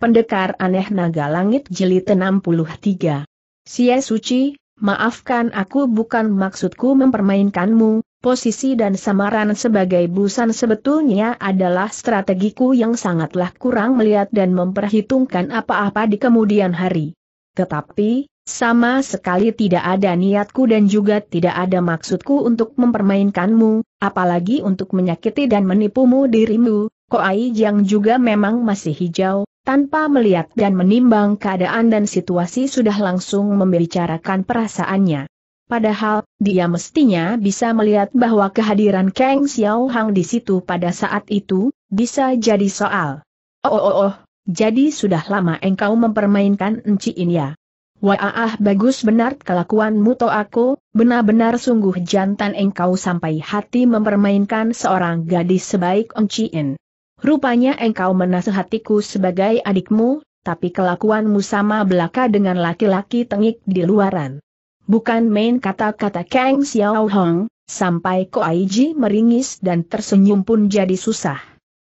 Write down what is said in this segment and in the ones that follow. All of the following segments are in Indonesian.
Pendekar aneh naga langit Jeli 63. Sia suci, maafkan aku bukan maksudku mempermainkanmu, posisi dan samaran sebagai busan sebetulnya adalah strategiku yang sangatlah kurang melihat dan memperhitungkan apa-apa di kemudian hari. Tetapi, sama sekali tidak ada niatku dan juga tidak ada maksudku untuk mempermainkanmu, apalagi untuk menyakiti dan menipumu dirimu, Koai yang juga memang masih hijau, tanpa melihat dan menimbang keadaan dan situasi sudah langsung membicarakan perasaannya. Padahal, dia mestinya bisa melihat bahwa kehadiran Kang Xiao Hang di situ pada saat itu, bisa jadi soal. Oh oh oh, oh jadi sudah lama engkau mempermainkan enci ini ya. Wah ah, ah, bagus benar kelakuanmu to aku, benar-benar sungguh jantan engkau sampai hati mempermainkan seorang gadis sebaik ini. Rupanya engkau menasehatiku sebagai adikmu, tapi kelakuanmu sama belaka dengan laki-laki tengik di luaran. Bukan main kata-kata Kang Xiao Hong, sampai Ko Aiji meringis dan tersenyum pun jadi susah.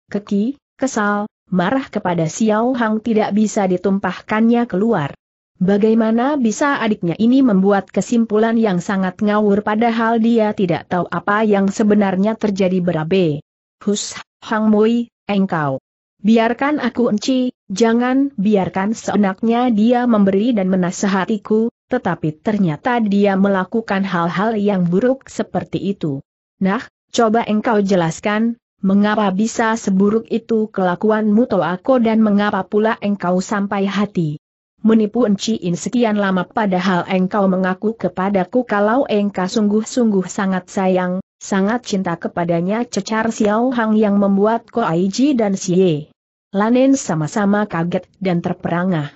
Keki, kesal, marah kepada Xiao Hong tidak bisa ditumpahkannya keluar. Bagaimana bisa adiknya ini membuat kesimpulan yang sangat ngawur padahal dia tidak tahu apa yang sebenarnya terjadi berabe. Hus, Hang Mui, engkau. Biarkan aku enci, jangan biarkan seenaknya dia memberi dan menasehatiku, tetapi ternyata dia melakukan hal-hal yang buruk seperti itu. Nah, coba engkau jelaskan, mengapa bisa seburuk itu kelakuanmu aku dan mengapa pula engkau sampai hati menipu Enciin sekian lama padahal engkau mengaku kepadaku kalau engkau sungguh-sungguh sangat sayang, sangat cinta kepadanya cecar Xiao Hang yang membuat Ko Aiji dan Xie. Lanen sama-sama kaget dan terperangah.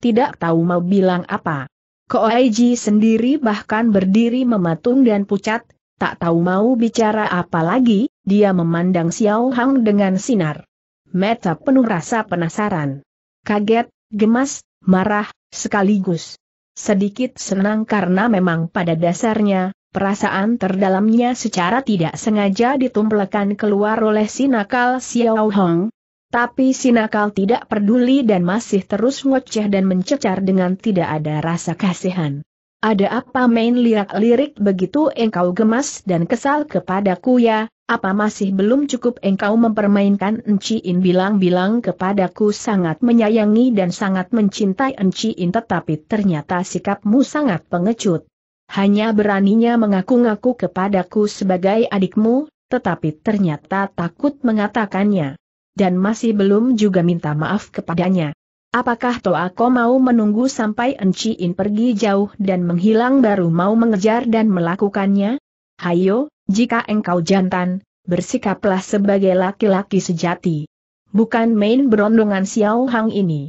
Tidak tahu mau bilang apa. Ko Aiji sendiri bahkan berdiri mematung dan pucat, tak tahu mau bicara apa lagi, dia memandang Xiao Hang dengan sinar. meta penuh rasa penasaran. Kaget, gemas, marah, sekaligus. Sedikit senang karena memang pada dasarnya, perasaan terdalamnya secara tidak sengaja ditumplekan keluar oleh sinakal nakal Xiao Hong. Tapi sinakal tidak peduli dan masih terus ngoceh dan mencecar dengan tidak ada rasa kasihan. Ada apa main lirik lirik begitu engkau gemas dan kesal kepadaku ya, apa masih belum cukup engkau mempermainkan In bilang-bilang kepadaku sangat menyayangi dan sangat mencintai Enciin tetapi ternyata sikapmu sangat pengecut hanya beraninya mengaku-ngaku kepadaku sebagai adikmu, tetapi ternyata takut mengatakannya. Dan masih belum juga minta maaf kepadanya. Apakah ko mau menunggu sampai In pergi jauh dan menghilang baru mau mengejar dan melakukannya? Hayo, jika engkau jantan, bersikaplah sebagai laki-laki sejati. Bukan main berondongan Xiao Hang ini.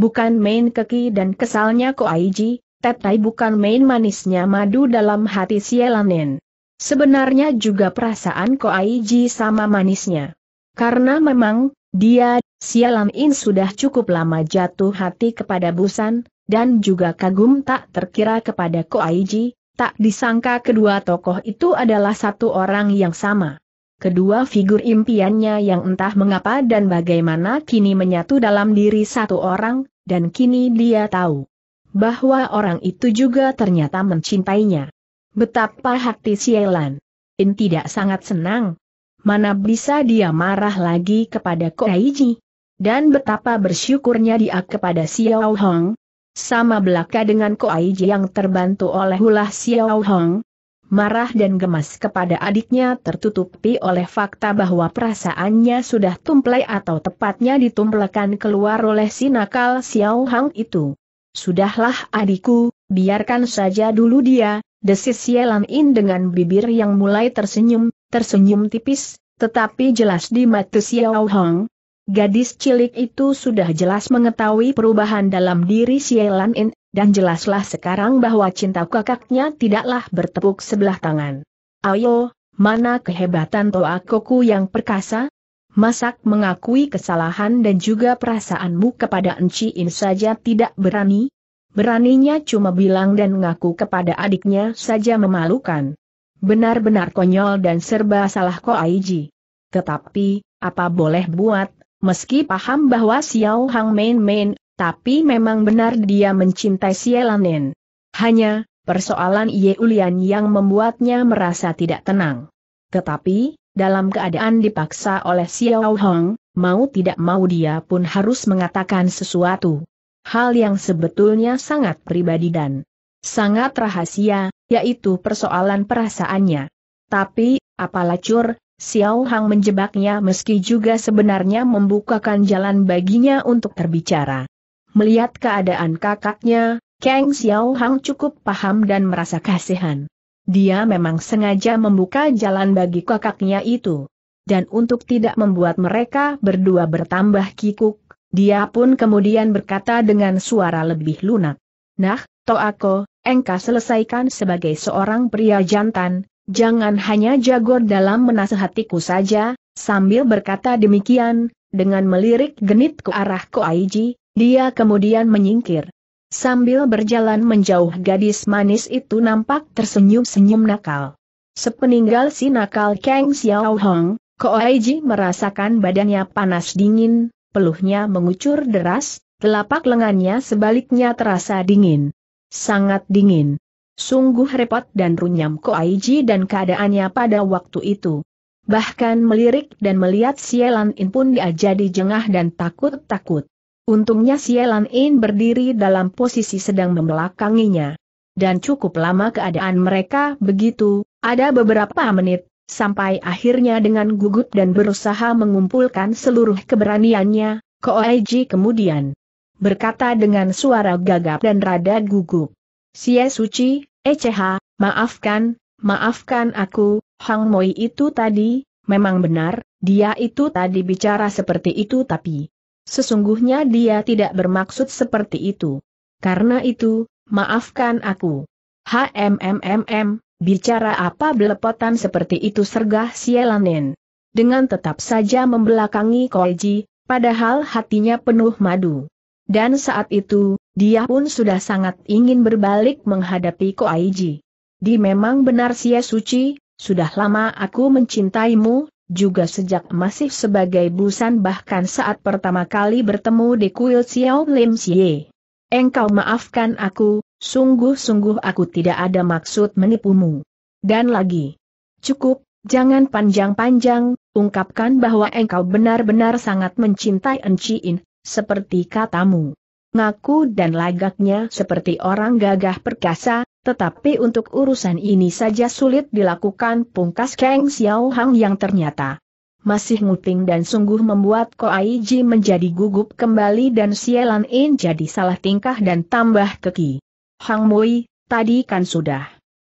Bukan main keki dan kesalnya ko Aiji. Tetai bukan main manisnya madu dalam hati Sielanen. Sebenarnya juga perasaan Ko Koaiji sama manisnya. Karena memang, dia, Sialan sudah cukup lama jatuh hati kepada Busan, dan juga kagum tak terkira kepada Ko Koaiji, tak disangka kedua tokoh itu adalah satu orang yang sama. Kedua figur impiannya yang entah mengapa dan bagaimana kini menyatu dalam diri satu orang, dan kini dia tahu bahwa orang itu juga ternyata mencintainya. Betapa hati Sielan. In tidak sangat senang. Mana bisa dia marah lagi kepada Koaiji? Dan betapa bersyukurnya dia kepada Xiao Hong. Sama belaka dengan Koaiji yang terbantu oleh ulah Xiao Hong. Marah dan gemas kepada adiknya tertutupi oleh fakta bahwa perasaannya sudah tumplai atau tepatnya ditumplekan keluar oleh si nakal Xiao Hong itu. Sudahlah adikku, biarkan saja dulu dia, desis Yelan In dengan bibir yang mulai tersenyum, tersenyum tipis, tetapi jelas di mata Xiao Hong. Gadis cilik itu sudah jelas mengetahui perubahan dalam diri Yelam In, dan jelaslah sekarang bahwa cinta kakaknya tidaklah bertepuk sebelah tangan. Ayo, mana kehebatan Toa Koku yang perkasa? Masak mengakui kesalahan dan juga perasaanmu kepada Enci In saja tidak berani. Beraninya cuma bilang dan ngaku kepada adiknya saja memalukan. Benar-benar konyol dan serba salah Ko Aiji. Tetapi, apa boleh buat, meski paham bahwa Xiao Hang main-main, tapi memang benar dia mencintai Sielanen. Hanya, persoalan Ye Ulian yang membuatnya merasa tidak tenang. Tetapi, dalam keadaan dipaksa oleh Xiao Hong, mau tidak mau dia pun harus mengatakan sesuatu. Hal yang sebetulnya sangat pribadi dan sangat rahasia, yaitu persoalan perasaannya. Tapi, apalah cur, Xiao Hong menjebaknya meski juga sebenarnya membukakan jalan baginya untuk terbicara. Melihat keadaan kakaknya, Kang Xiao Hong cukup paham dan merasa kasihan. Dia memang sengaja membuka jalan bagi kakaknya itu. Dan untuk tidak membuat mereka berdua bertambah kikuk, dia pun kemudian berkata dengan suara lebih lunak. Nah, Toako, engkau selesaikan sebagai seorang pria jantan, jangan hanya jago dalam menasehatiku saja, sambil berkata demikian, dengan melirik genit ke arah Koaiji, dia kemudian menyingkir. Sambil berjalan menjauh gadis manis itu nampak tersenyum-senyum nakal. Sepeninggal si nakal Kang Xiao Hong, Koaiji merasakan badannya panas dingin, peluhnya mengucur deras, telapak lengannya sebaliknya terasa dingin. Sangat dingin. Sungguh repot dan runyam Koaiji dan keadaannya pada waktu itu. Bahkan melirik dan melihat Sielan In pun dia jadi jengah dan takut-takut. Untungnya Sielan In berdiri dalam posisi sedang membelakanginya. Dan cukup lama keadaan mereka begitu, ada beberapa menit, sampai akhirnya dengan gugup dan berusaha mengumpulkan seluruh keberaniannya, Koeji kemudian berkata dengan suara gagap dan rada gugup. Sie Suci, ECH, maafkan, maafkan aku, Hang Moi itu tadi, memang benar, dia itu tadi bicara seperti itu tapi Sesungguhnya dia tidak bermaksud seperti itu. Karena itu, maafkan aku. HMMMM, bicara apa belepotan seperti itu sergah sielanin. Dengan tetap saja membelakangi Koji, padahal hatinya penuh madu. Dan saat itu, dia pun sudah sangat ingin berbalik menghadapi Koaiji. Di memang benar Sia Suci, sudah lama aku mencintaimu, juga sejak masih sebagai busan bahkan saat pertama kali bertemu di kuil Xiao Lim Xie. Engkau maafkan aku, sungguh-sungguh aku tidak ada maksud menipumu. Dan lagi. Cukup, jangan panjang-panjang, ungkapkan bahwa engkau benar-benar sangat mencintai In, seperti katamu. Ngaku dan lagaknya seperti orang gagah perkasa, tetapi untuk urusan ini saja sulit dilakukan pungkas Kang Xiao Hang yang ternyata masih nguping dan sungguh membuat Ko Ai Ji menjadi gugup kembali dan Sielan In jadi salah tingkah dan tambah keki. Hang Mui, tadi kan sudah.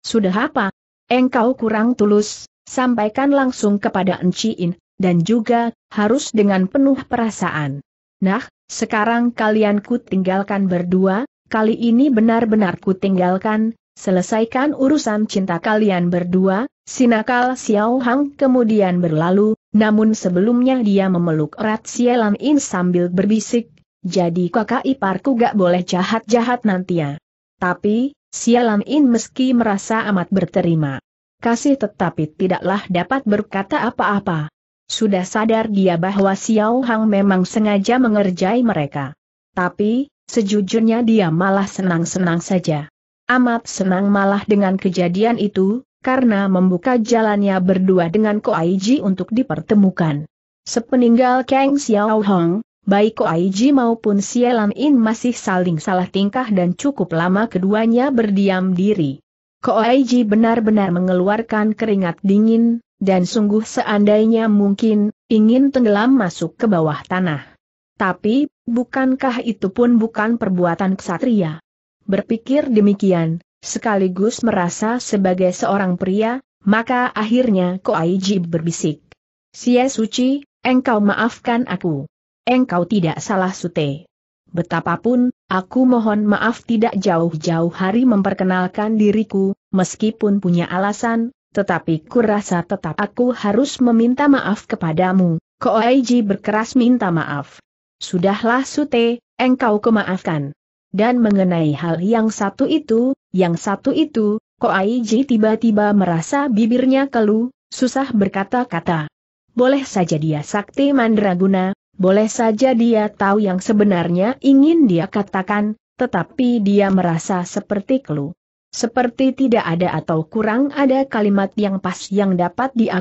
Sudah apa? Engkau kurang tulus, sampaikan langsung kepada In, dan juga, harus dengan penuh perasaan. Nah, sekarang kalian ku tinggalkan berdua, kali ini benar-benar ku tinggalkan, selesaikan urusan cinta kalian berdua, sinakal Xiao Hang kemudian berlalu, namun sebelumnya dia memeluk erat Sielan In sambil berbisik, jadi kakak iparku gak boleh jahat-jahat nantinya. Tapi, Sielan In meski merasa amat berterima kasih tetapi tidaklah dapat berkata apa-apa. Sudah sadar dia bahwa Xiao Hang memang sengaja mengerjai mereka. Tapi, sejujurnya dia malah senang-senang saja amat senang malah dengan kejadian itu, karena membuka jalannya berdua dengan Ko Koaiji untuk dipertemukan. Sepeninggal Kang Xiao Hong, baik Koaiji maupun Sielan In masih saling salah tingkah dan cukup lama keduanya berdiam diri. Ko Koaiji benar-benar mengeluarkan keringat dingin, dan sungguh seandainya mungkin, ingin tenggelam masuk ke bawah tanah. Tapi, bukankah itu pun bukan perbuatan ksatria? Berpikir demikian, sekaligus merasa sebagai seorang pria, maka akhirnya Ko Aiji berbisik. Sia suci, engkau maafkan aku. Engkau tidak salah sute. Betapapun, aku mohon maaf tidak jauh-jauh hari memperkenalkan diriku, meskipun punya alasan, tetapi kurasa tetap aku harus meminta maaf kepadamu, Ko Aiji berkeras minta maaf. Sudahlah Sute, engkau kemaafkan. Dan mengenai hal yang satu itu, yang satu itu, Ko Koaiji tiba-tiba merasa bibirnya kelu, susah berkata-kata. Boleh saja dia sakti mandraguna, boleh saja dia tahu yang sebenarnya ingin dia katakan, tetapi dia merasa seperti kelu. Seperti tidak ada atau kurang ada kalimat yang pas yang dapat dia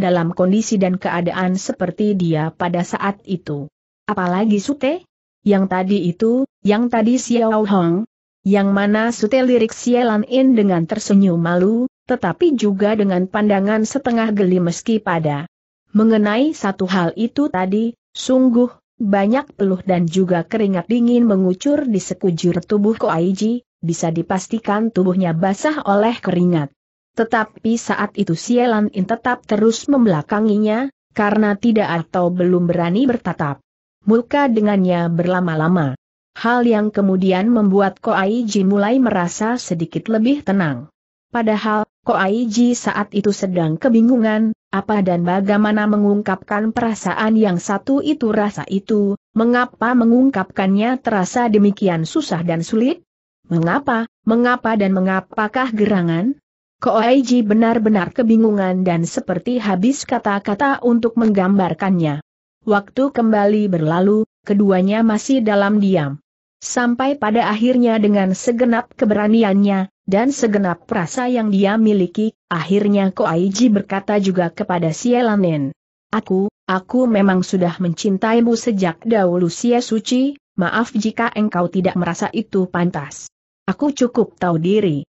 dalam kondisi dan keadaan seperti dia pada saat itu. Apalagi Sute? yang tadi itu, yang tadi Xiao Hong, yang mana Sute lirik Sielan In dengan tersenyum malu, tetapi juga dengan pandangan setengah geli meski pada. Mengenai satu hal itu tadi, sungguh, banyak peluh dan juga keringat dingin mengucur di sekujur tubuh Koaiji, bisa dipastikan tubuhnya basah oleh keringat. Tetapi saat itu Sielan In tetap terus membelakanginya, karena tidak atau belum berani bertatap mulka dengannya berlama-lama. Hal yang kemudian membuat Ko Koaiji mulai merasa sedikit lebih tenang. Padahal, Ko Koaiji saat itu sedang kebingungan, apa dan bagaimana mengungkapkan perasaan yang satu itu rasa itu, mengapa mengungkapkannya terasa demikian susah dan sulit? Mengapa, mengapa dan mengapakah gerangan? Ko Koaiji benar-benar kebingungan dan seperti habis kata-kata untuk menggambarkannya. Waktu kembali berlalu, keduanya masih dalam diam. Sampai pada akhirnya dengan segenap keberaniannya, dan segenap perasa yang dia miliki, akhirnya Ko Aiji berkata juga kepada Sielanen. Aku, aku memang sudah mencintaimu sejak dahulu Sia Suci, maaf jika engkau tidak merasa itu pantas. Aku cukup tahu diri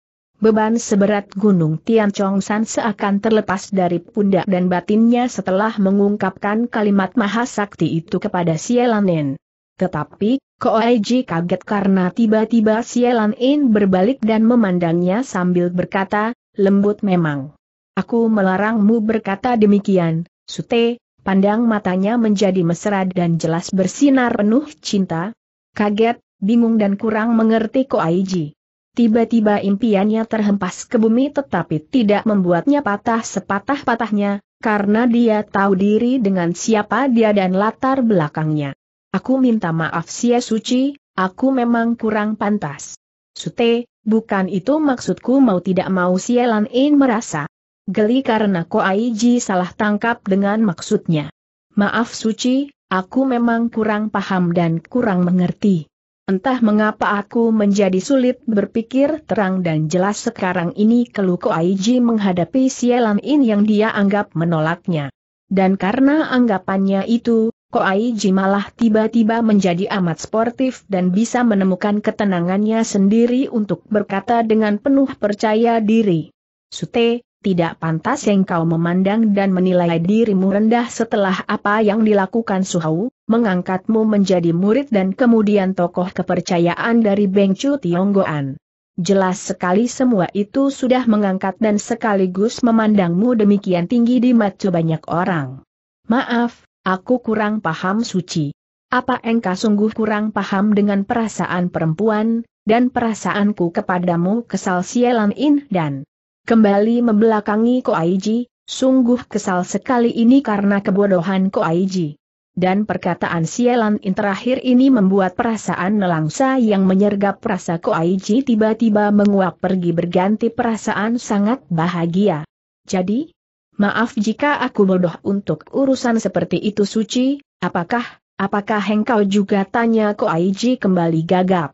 beban seberat gunung Tian Chong San seakan terlepas dari pundak dan batinnya setelah mengungkapkan kalimat mahasakti itu kepada Sielanin. Tetapi, Koeji kaget karena tiba-tiba Sielanin berbalik dan memandangnya sambil berkata, lembut memang. Aku melarangmu berkata demikian, Sute, pandang matanya menjadi mesra dan jelas bersinar penuh cinta. Kaget, bingung dan kurang mengerti Koaiji. Tiba-tiba impiannya terhempas ke bumi tetapi tidak membuatnya patah sepatah-patahnya, karena dia tahu diri dengan siapa dia dan latar belakangnya. Aku minta maaf Sia Suci, aku memang kurang pantas. Sute, bukan itu maksudku mau tidak mau Sia Lan In merasa geli karena Ko Aiji salah tangkap dengan maksudnya. Maaf Suci, aku memang kurang paham dan kurang mengerti. Entah mengapa aku menjadi sulit berpikir terang dan jelas sekarang ini Keluko Aiji menghadapi sialan In yang dia anggap menolaknya. Dan karena anggapannya itu, Koaiji malah tiba-tiba menjadi amat sportif dan bisa menemukan ketenangannya sendiri untuk berkata dengan penuh percaya diri. Sute, tidak pantas engkau memandang dan menilai dirimu rendah setelah apa yang dilakukan Suhau, mengangkatmu menjadi murid dan kemudian tokoh kepercayaan dari Bengcu Tionggoan. Jelas sekali semua itu sudah mengangkat dan sekaligus memandangmu demikian tinggi di mata banyak orang. Maaf, aku kurang paham suci. Apa engkau sungguh kurang paham dengan perasaan perempuan, dan perasaanku kepadamu kesal sialan In dan Kembali membelakangi Ko Aiji, sungguh kesal sekali ini karena kebodohan Ko Aiji. Dan perkataan Sialan In terakhir ini membuat perasaan nelangsa yang menyergap Ko Aiji tiba-tiba menguap pergi berganti perasaan sangat bahagia. Jadi, maaf jika aku bodoh untuk urusan seperti itu suci, apakah, apakah engkau juga tanya Ko Aiji kembali gagap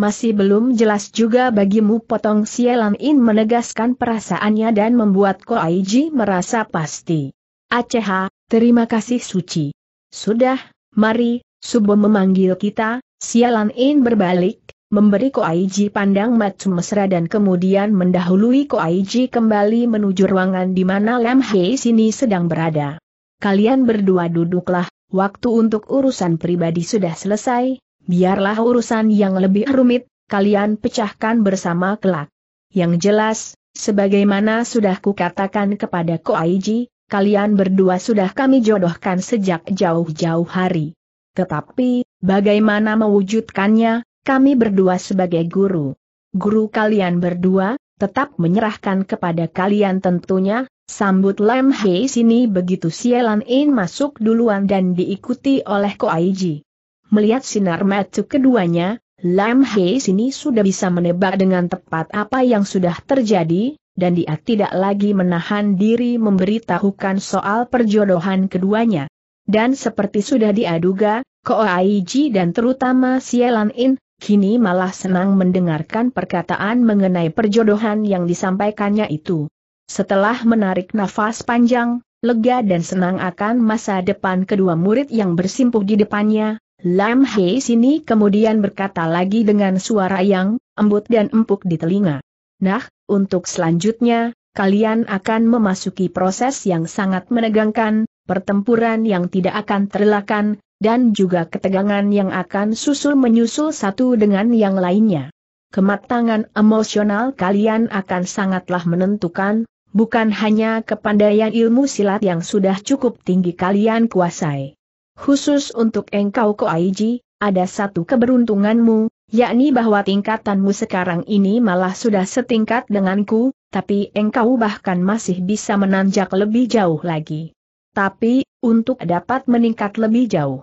masih belum jelas juga bagimu potong Sielang In menegaskan perasaannya dan membuat Ko Aiji merasa pasti. Aceh, terima kasih Suci. Sudah, mari, Subuh memanggil kita, Sialan In berbalik, memberi Ko Aiji pandang matu mesra dan kemudian mendahului Ko Aiji kembali menuju ruangan di mana Lam Hei sini sedang berada. Kalian berdua duduklah, waktu untuk urusan pribadi sudah selesai, Biarlah urusan yang lebih rumit, kalian pecahkan bersama kelak. Yang jelas, sebagaimana sudah kukatakan kepada Ko Aiji, kalian berdua sudah kami jodohkan sejak jauh-jauh hari. Tetapi, bagaimana mewujudkannya, kami berdua sebagai guru. Guru kalian berdua, tetap menyerahkan kepada kalian tentunya, sambut Lam Hei sini begitu Sielan In masuk duluan dan diikuti oleh Ko Aiji. Melihat sinar mata keduanya, Lam Hei sini sudah bisa menebak dengan tepat apa yang sudah terjadi, dan dia tidak lagi menahan diri memberitahukan soal perjodohan keduanya. Dan seperti sudah diaduga, Koaiji dan terutama Sielan In, kini malah senang mendengarkan perkataan mengenai perjodohan yang disampaikannya itu. Setelah menarik nafas panjang, lega dan senang akan masa depan kedua murid yang bersimpuh di depannya, Lam Hei sini kemudian berkata lagi dengan suara yang embut dan empuk di telinga. Nah, untuk selanjutnya, kalian akan memasuki proses yang sangat menegangkan, pertempuran yang tidak akan terelakkan, dan juga ketegangan yang akan susul-menyusul satu dengan yang lainnya. Kematangan emosional kalian akan sangatlah menentukan, bukan hanya kepandaian ilmu silat yang sudah cukup tinggi kalian kuasai Khusus untuk engkau Ko Aiji, ada satu keberuntunganmu, yakni bahwa tingkatanmu sekarang ini malah sudah setingkat denganku, tapi engkau bahkan masih bisa menanjak lebih jauh lagi. Tapi, untuk dapat meningkat lebih jauh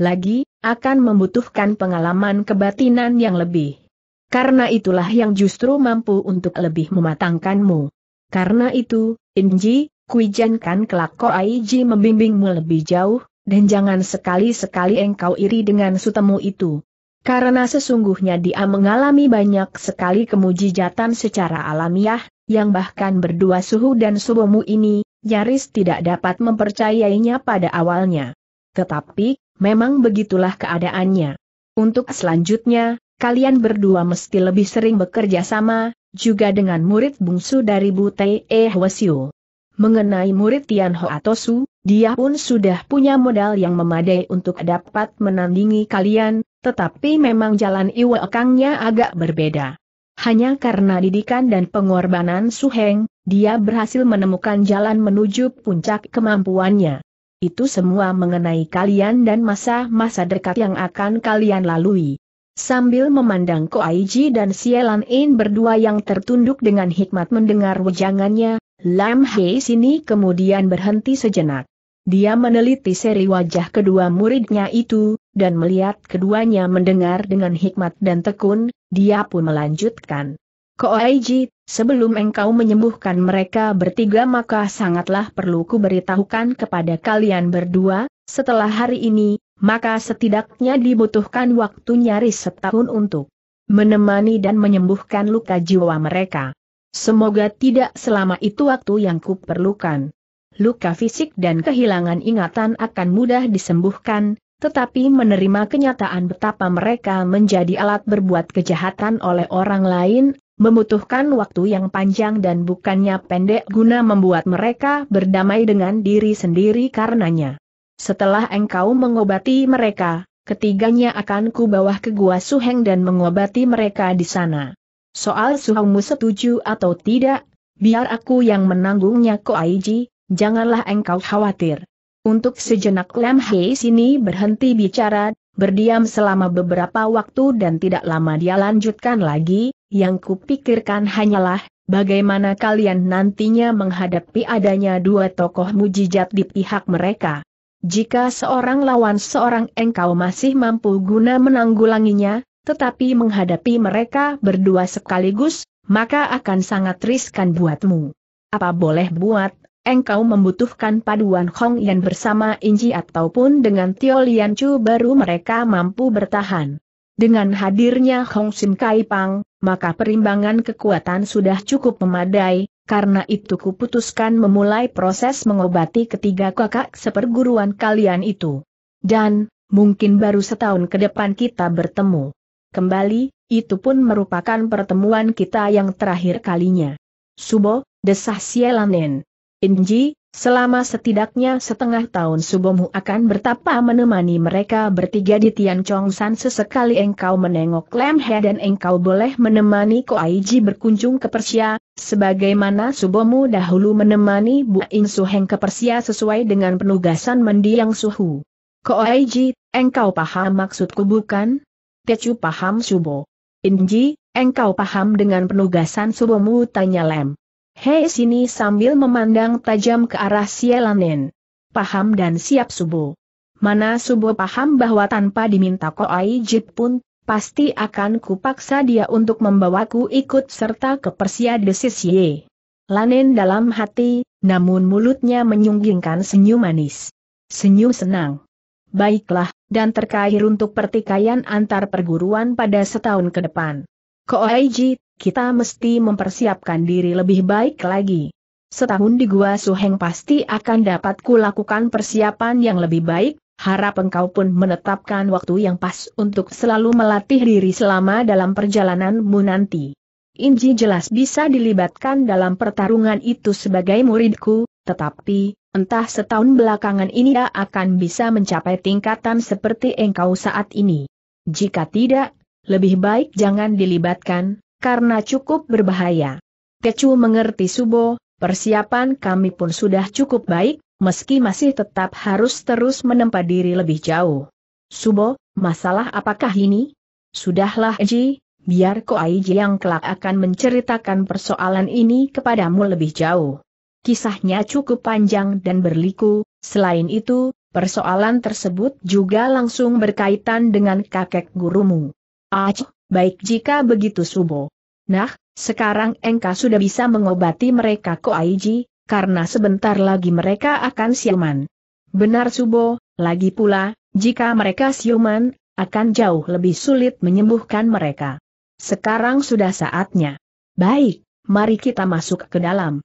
lagi, akan membutuhkan pengalaman kebatinan yang lebih. Karena itulah yang justru mampu untuk lebih mematangkanmu. Karena itu, Inji, kuijankan kelak Aiji membimbingmu lebih jauh, dan jangan sekali-sekali engkau iri dengan sutemu itu. Karena sesungguhnya dia mengalami banyak sekali kemujijatan secara alamiah, yang bahkan berdua suhu dan subomu ini, nyaris tidak dapat mempercayainya pada awalnya. Tetapi, memang begitulah keadaannya. Untuk selanjutnya, kalian berdua mesti lebih sering bekerja sama, juga dengan murid bungsu dari Bute E. Mengenai murid Tian Ho Atosu, dia pun sudah punya modal yang memadai untuk dapat menandingi kalian, tetapi memang jalan Iwakangnya agak berbeda. Hanya karena didikan dan pengorbanan Suheng, dia berhasil menemukan jalan menuju puncak kemampuannya. Itu semua mengenai kalian dan masa-masa dekat yang akan kalian lalui. Sambil memandang Ko Aiji dan Sielan In berdua yang tertunduk dengan hikmat mendengar wejangannya, Lam Hei sini kemudian berhenti sejenak. Dia meneliti seri wajah kedua muridnya itu, dan melihat keduanya mendengar dengan hikmat dan tekun, dia pun melanjutkan. Koaiji, sebelum engkau menyembuhkan mereka bertiga maka sangatlah perlu kuberitahukan kepada kalian berdua, setelah hari ini, maka setidaknya dibutuhkan waktu nyaris setahun untuk menemani dan menyembuhkan luka jiwa mereka. Semoga tidak selama itu waktu yang kuperlukan luka fisik dan kehilangan ingatan akan mudah disembuhkan, tetapi menerima kenyataan betapa mereka menjadi alat berbuat kejahatan oleh orang lain, membutuhkan waktu yang panjang dan bukannya pendek guna membuat mereka berdamai dengan diri sendiri karenanya. Setelah engkau mengobati mereka, ketiganya akan kubawa ke Gua Suheng dan mengobati mereka di sana. Soal suhongmu setuju atau tidak, biar aku yang menanggungnya Ko Aiji, Janganlah engkau khawatir. Untuk sejenak Lam Hei sini berhenti bicara, berdiam selama beberapa waktu dan tidak lama dia lanjutkan lagi, yang kupikirkan hanyalah, bagaimana kalian nantinya menghadapi adanya dua tokoh mujijat di pihak mereka. Jika seorang lawan seorang engkau masih mampu guna menanggulanginya, tetapi menghadapi mereka berdua sekaligus, maka akan sangat riskan buatmu. Apa boleh buat, engkau membutuhkan paduan Hong Yan bersama Inji ataupun dengan Tio Lian Chu baru mereka mampu bertahan. Dengan hadirnya Hong Sim Kai Pang, maka perimbangan kekuatan sudah cukup memadai, karena itu kuputuskan memulai proses mengobati ketiga kakak seperguruan kalian itu. Dan, mungkin baru setahun ke depan kita bertemu. Kembali, itu pun merupakan pertemuan kita yang terakhir kalinya. Subo, desah Sielanen, Inji, selama setidaknya setengah tahun Subomu akan bertapa menemani mereka bertiga di Tian Chong San sesekali engkau menengok Lam He dan engkau boleh menemani Ko Aiji berkunjung ke Persia, sebagaimana Subomu dahulu menemani Bu In Suheng ke Persia sesuai dengan penugasan mendiang Suhu. Ko Aiji, engkau paham maksudku bukan? Tecu paham Subo. Inji, engkau paham dengan penugasan Subomu tanya Lam. Hei sini sambil memandang tajam ke arah Sielanen. Paham dan siap subuh. Mana subuh paham bahwa tanpa diminta Koai Jip pun, pasti akan kupaksa dia untuk membawaku ikut serta ke Persia desis ye. Lanen dalam hati, namun mulutnya menyunggingkan senyum manis. Senyum senang. Baiklah, dan terakhir untuk pertikaian antar perguruan pada setahun ke depan. Koaiji, kita mesti mempersiapkan diri lebih baik lagi. Setahun di Gua Suheng pasti akan dapat kulakukan persiapan yang lebih baik, harap engkau pun menetapkan waktu yang pas untuk selalu melatih diri selama dalam perjalananmu nanti. Inji jelas bisa dilibatkan dalam pertarungan itu sebagai muridku, tetapi, entah setahun belakangan ini dia akan bisa mencapai tingkatan seperti engkau saat ini. Jika tidak, lebih baik jangan dilibatkan, karena cukup berbahaya. Kecu mengerti Subo, persiapan kami pun sudah cukup baik, meski masih tetap harus terus menempa diri lebih jauh. Subo, masalah apakah ini? Sudahlah Ji, biar Ko Aiji yang kelak akan menceritakan persoalan ini kepadamu lebih jauh. Kisahnya cukup panjang dan berliku, selain itu, persoalan tersebut juga langsung berkaitan dengan kakek gurumu. Ah, baik jika begitu Subo. Nah, sekarang engkau sudah bisa mengobati mereka Aiji, karena sebentar lagi mereka akan siuman. Benar Subo, lagi pula, jika mereka siuman, akan jauh lebih sulit menyembuhkan mereka. Sekarang sudah saatnya. Baik, mari kita masuk ke dalam.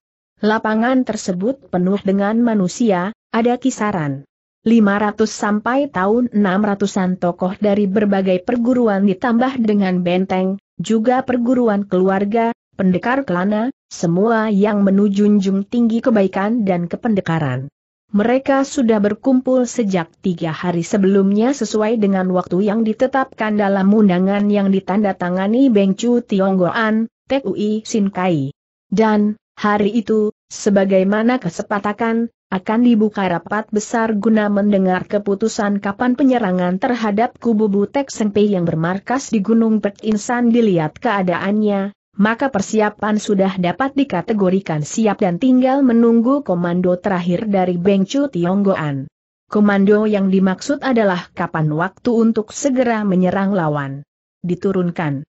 Lapangan tersebut penuh dengan manusia, ada kisaran 500 sampai tahun 600-an tokoh dari berbagai perguruan ditambah dengan benteng, juga perguruan keluarga, pendekar kelana, semua yang menujunjung tinggi kebaikan dan kependekaran. Mereka sudah berkumpul sejak tiga hari sebelumnya sesuai dengan waktu yang ditetapkan dalam undangan yang ditandatangani Bengcu Tionggoan, TUI Sinkai. Dan, Hari itu, sebagaimana kesepakatan, akan dibuka rapat besar guna mendengar keputusan kapan penyerangan terhadap kubu Butek Sengpe yang bermarkas di Gunung Petinsan dilihat keadaannya, maka persiapan sudah dapat dikategorikan siap dan tinggal menunggu komando terakhir dari Bengcu Tionggoan. Komando yang dimaksud adalah kapan waktu untuk segera menyerang lawan. Diturunkan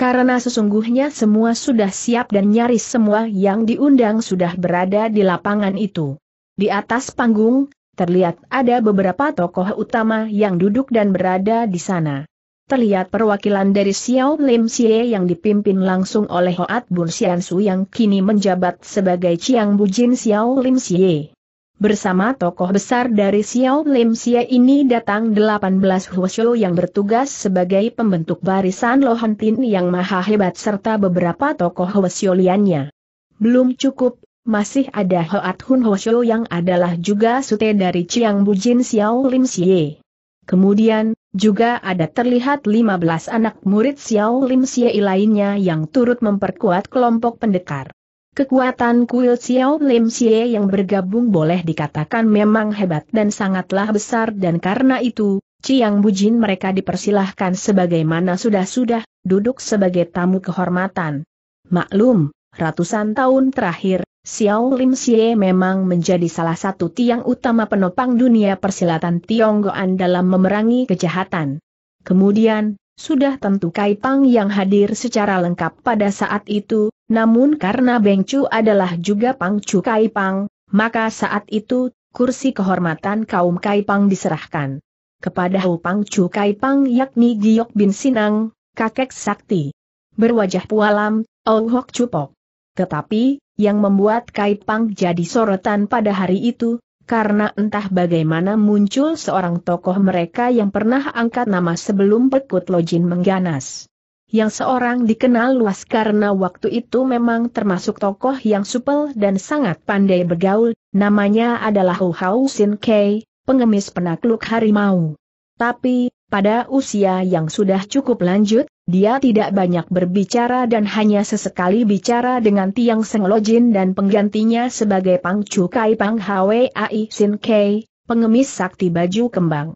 karena sesungguhnya semua sudah siap dan nyaris semua yang diundang sudah berada di lapangan itu. Di atas panggung, terlihat ada beberapa tokoh utama yang duduk dan berada di sana. Terlihat perwakilan dari Xiao Lim Xie yang dipimpin langsung oleh Hoat Bun Xiansu yang kini menjabat sebagai Chiang Bujin Xiao Lim Xie. Bersama tokoh besar dari Xiao Lim Xie ini datang 18 Huoshu yang bertugas sebagai pembentuk barisan Tin yang maha hebat serta beberapa tokoh Huoshu liannya. Belum cukup, masih ada Hoat Hun Huoshu yang adalah juga sute dari Chiang Bujin Xiao Lim Xie. Kemudian, juga ada terlihat 15 anak murid Xiao Lim Xie lainnya yang turut memperkuat kelompok pendekar. Kekuatan kuil Xiao Lim Xie yang bergabung boleh dikatakan memang hebat dan sangatlah besar dan karena itu, Ciang Bujin mereka dipersilahkan sebagaimana sudah-sudah, duduk sebagai tamu kehormatan. Maklum, ratusan tahun terakhir, Xiao Lim Xie memang menjadi salah satu tiang utama penopang dunia persilatan Tionggoan dalam memerangi kejahatan. Kemudian, sudah tentu Kai Pang yang hadir secara lengkap pada saat itu, namun karena Beng Chu adalah juga Pang Chu Kai Pang, maka saat itu, kursi kehormatan kaum Kai Pang diserahkan. Kepada Hu Kai Pang, yakni Giok Bin Sinang, kakek sakti. Berwajah pualam, Oh Hok Cupok. Tetapi, yang membuat Kai Pang jadi sorotan pada hari itu, karena entah bagaimana muncul seorang tokoh mereka yang pernah angkat nama sebelum Pekut Lojin mengganas. Yang seorang dikenal luas karena waktu itu memang termasuk tokoh yang supel dan sangat pandai bergaul, namanya adalah Hu Hao Sin Kei, pengemis penakluk harimau. Tapi, pada usia yang sudah cukup lanjut, dia tidak banyak berbicara dan hanya sesekali bicara dengan Tiang Seng Lojin dan penggantinya sebagai Pang Chu Kai Pang Hwai Sin Kai, pengemis sakti baju kembang.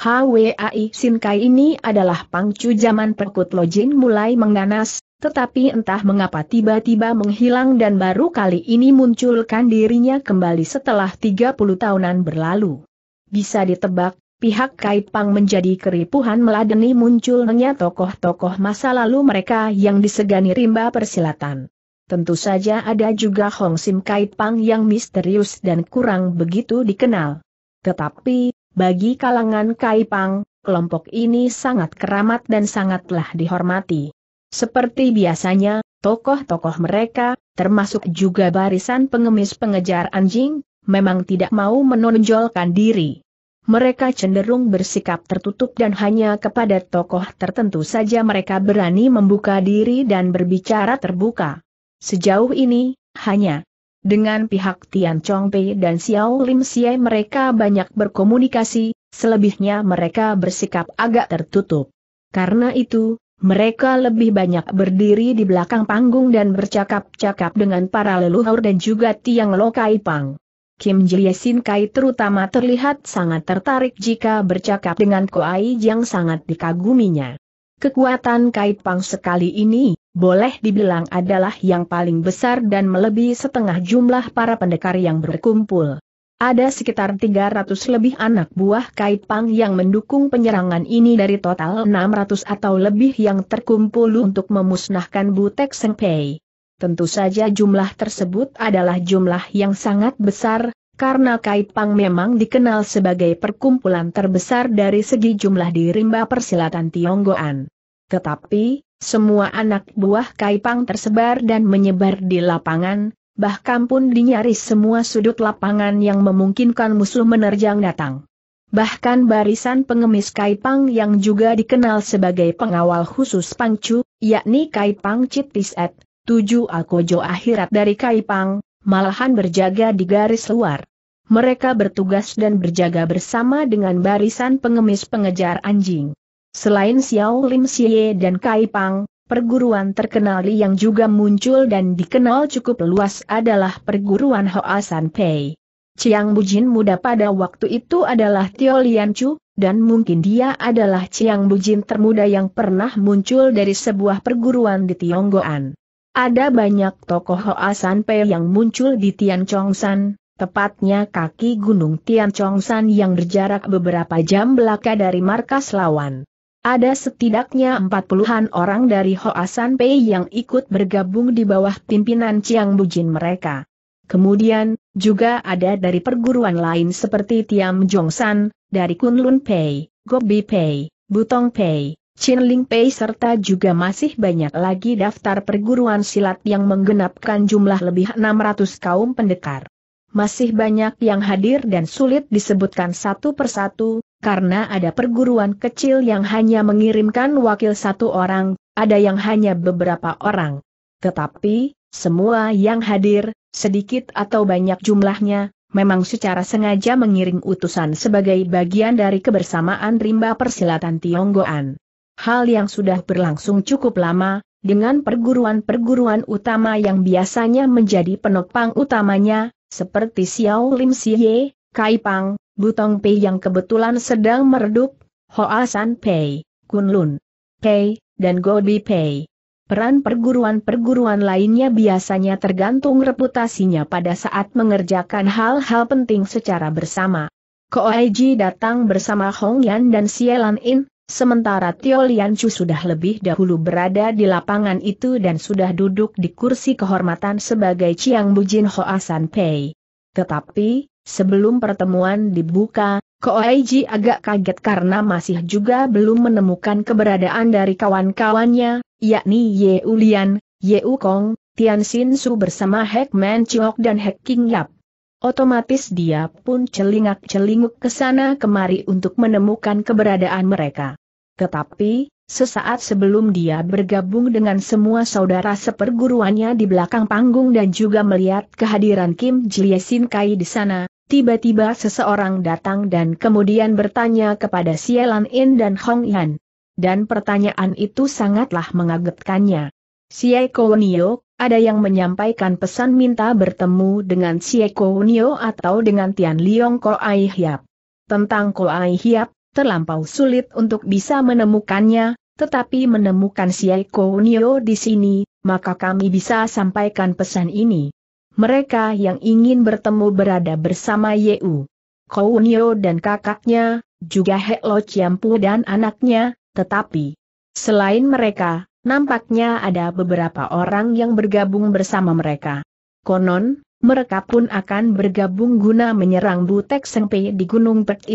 Hwai Sin Kai ini adalah Pang Chu zaman perkut Lojin mulai mengganas, tetapi entah mengapa tiba-tiba menghilang dan baru kali ini munculkan dirinya kembali setelah 30 tahunan berlalu. Bisa ditebak, pihak Kaipang menjadi keripuhan meladeni munculnya tokoh-tokoh masa lalu mereka yang disegani rimba persilatan. Tentu saja ada juga Hong Sim Kaipang yang misterius dan kurang begitu dikenal. Tetapi, bagi kalangan Kaipang, kelompok ini sangat keramat dan sangatlah dihormati. Seperti biasanya, tokoh-tokoh mereka, termasuk juga barisan pengemis pengejar anjing, memang tidak mau menonjolkan diri mereka cenderung bersikap tertutup dan hanya kepada tokoh tertentu saja mereka berani membuka diri dan berbicara terbuka. Sejauh ini, hanya dengan pihak Tian Chongpei dan Xiao Lim Siai mereka banyak berkomunikasi, selebihnya mereka bersikap agak tertutup. Karena itu, mereka lebih banyak berdiri di belakang panggung dan bercakap-cakap dengan para leluhur dan juga Tiang Lokai Pang. Kim Jie Sin Kai terutama terlihat sangat tertarik jika bercakap dengan Koai yang sangat dikaguminya. Kekuatan Kai Pang sekali ini, boleh dibilang adalah yang paling besar dan melebihi setengah jumlah para pendekar yang berkumpul. Ada sekitar 300 lebih anak buah Kai Pang yang mendukung penyerangan ini dari total 600 atau lebih yang terkumpul untuk memusnahkan Butek Sengpei. Tentu saja jumlah tersebut adalah jumlah yang sangat besar, karena Kaipang memang dikenal sebagai perkumpulan terbesar dari segi jumlah di rimba persilatan Tionggoan. Tetapi, semua anak buah Kaipang tersebar dan menyebar di lapangan, bahkan pun di nyaris semua sudut lapangan yang memungkinkan musuh menerjang datang. Bahkan barisan pengemis Kaipang yang juga dikenal sebagai pengawal khusus Pangcu, yakni Kaipang Citis Tujuh Alkojo akhirat dari Kaipang, malahan berjaga di garis luar. Mereka bertugas dan berjaga bersama dengan barisan pengemis pengejar anjing. Selain Xiao Lim Xie dan Kaipang, perguruan terkenal yang juga muncul dan dikenal cukup luas adalah perguruan Hoa San Pei. Chiang Bujin muda pada waktu itu adalah Tio Lian Chu, dan mungkin dia adalah Chiang Bujin termuda yang pernah muncul dari sebuah perguruan di Tionggoan. Ada banyak tokoh Hoa Pei yang muncul di Tian Chong San, tepatnya kaki gunung Tian Chong San yang berjarak beberapa jam belaka dari markas lawan. Ada setidaknya empat puluhan orang dari Hoa Pei yang ikut bergabung di bawah pimpinan Chiang Jin mereka. Kemudian, juga ada dari perguruan lain seperti Tiam San, dari Kunlun Pei, Gobi Pei, Butong Pei, Chin Ling Pei serta juga masih banyak lagi daftar perguruan silat yang menggenapkan jumlah lebih 600 kaum pendekar. Masih banyak yang hadir dan sulit disebutkan satu persatu, karena ada perguruan kecil yang hanya mengirimkan wakil satu orang, ada yang hanya beberapa orang. Tetapi, semua yang hadir, sedikit atau banyak jumlahnya, memang secara sengaja mengiring utusan sebagai bagian dari kebersamaan rimba persilatan Tionggoan hal yang sudah berlangsung cukup lama, dengan perguruan-perguruan utama yang biasanya menjadi penopang utamanya, seperti Xiao Lim Siye, Kai Pang, Butong Pei yang kebetulan sedang meredup, Hoa San Pei, Kun Lun Pei, dan Gobi Pei. Peran perguruan-perguruan lainnya biasanya tergantung reputasinya pada saat mengerjakan hal-hal penting secara bersama. Koaiji datang bersama Hong Yan dan Xie In, Sementara Tio Chu sudah lebih dahulu berada di lapangan itu dan sudah duduk di kursi kehormatan sebagai Chiang Bujin Hoasan Pei. Tetapi, sebelum pertemuan dibuka, Ji agak kaget karena masih juga belum menemukan keberadaan dari kawan-kawannya, yakni Ye Ulian, Ye Ukong, Tian Sin Su bersama Hek Man Chiok dan Hek King Yap. Otomatis dia pun celingak-celinguk ke sana kemari untuk menemukan keberadaan mereka. Tetapi, sesaat sebelum dia bergabung dengan semua saudara seperguruannya di belakang panggung dan juga melihat kehadiran Kim Jie Sin Kai di sana, tiba-tiba seseorang datang dan kemudian bertanya kepada Sielan In dan Hong Yan. Dan pertanyaan itu sangatlah mengagetkannya. Si Kowenio, ada yang menyampaikan pesan minta bertemu dengan Sieko Unio atau dengan Tian Liong Ai Hiap. Tentang Ko Ai Hiap, terlampau sulit untuk bisa menemukannya, tetapi menemukan Sieko Unio di sini, maka kami bisa sampaikan pesan ini. Mereka yang ingin bertemu berada bersama Yeu. Unio dan kakaknya, juga Hek Lo Chiampu dan anaknya, tetapi selain mereka, Nampaknya ada beberapa orang yang bergabung bersama mereka. Konon, mereka pun akan bergabung guna menyerang Butek Sengpe di Gunung Pek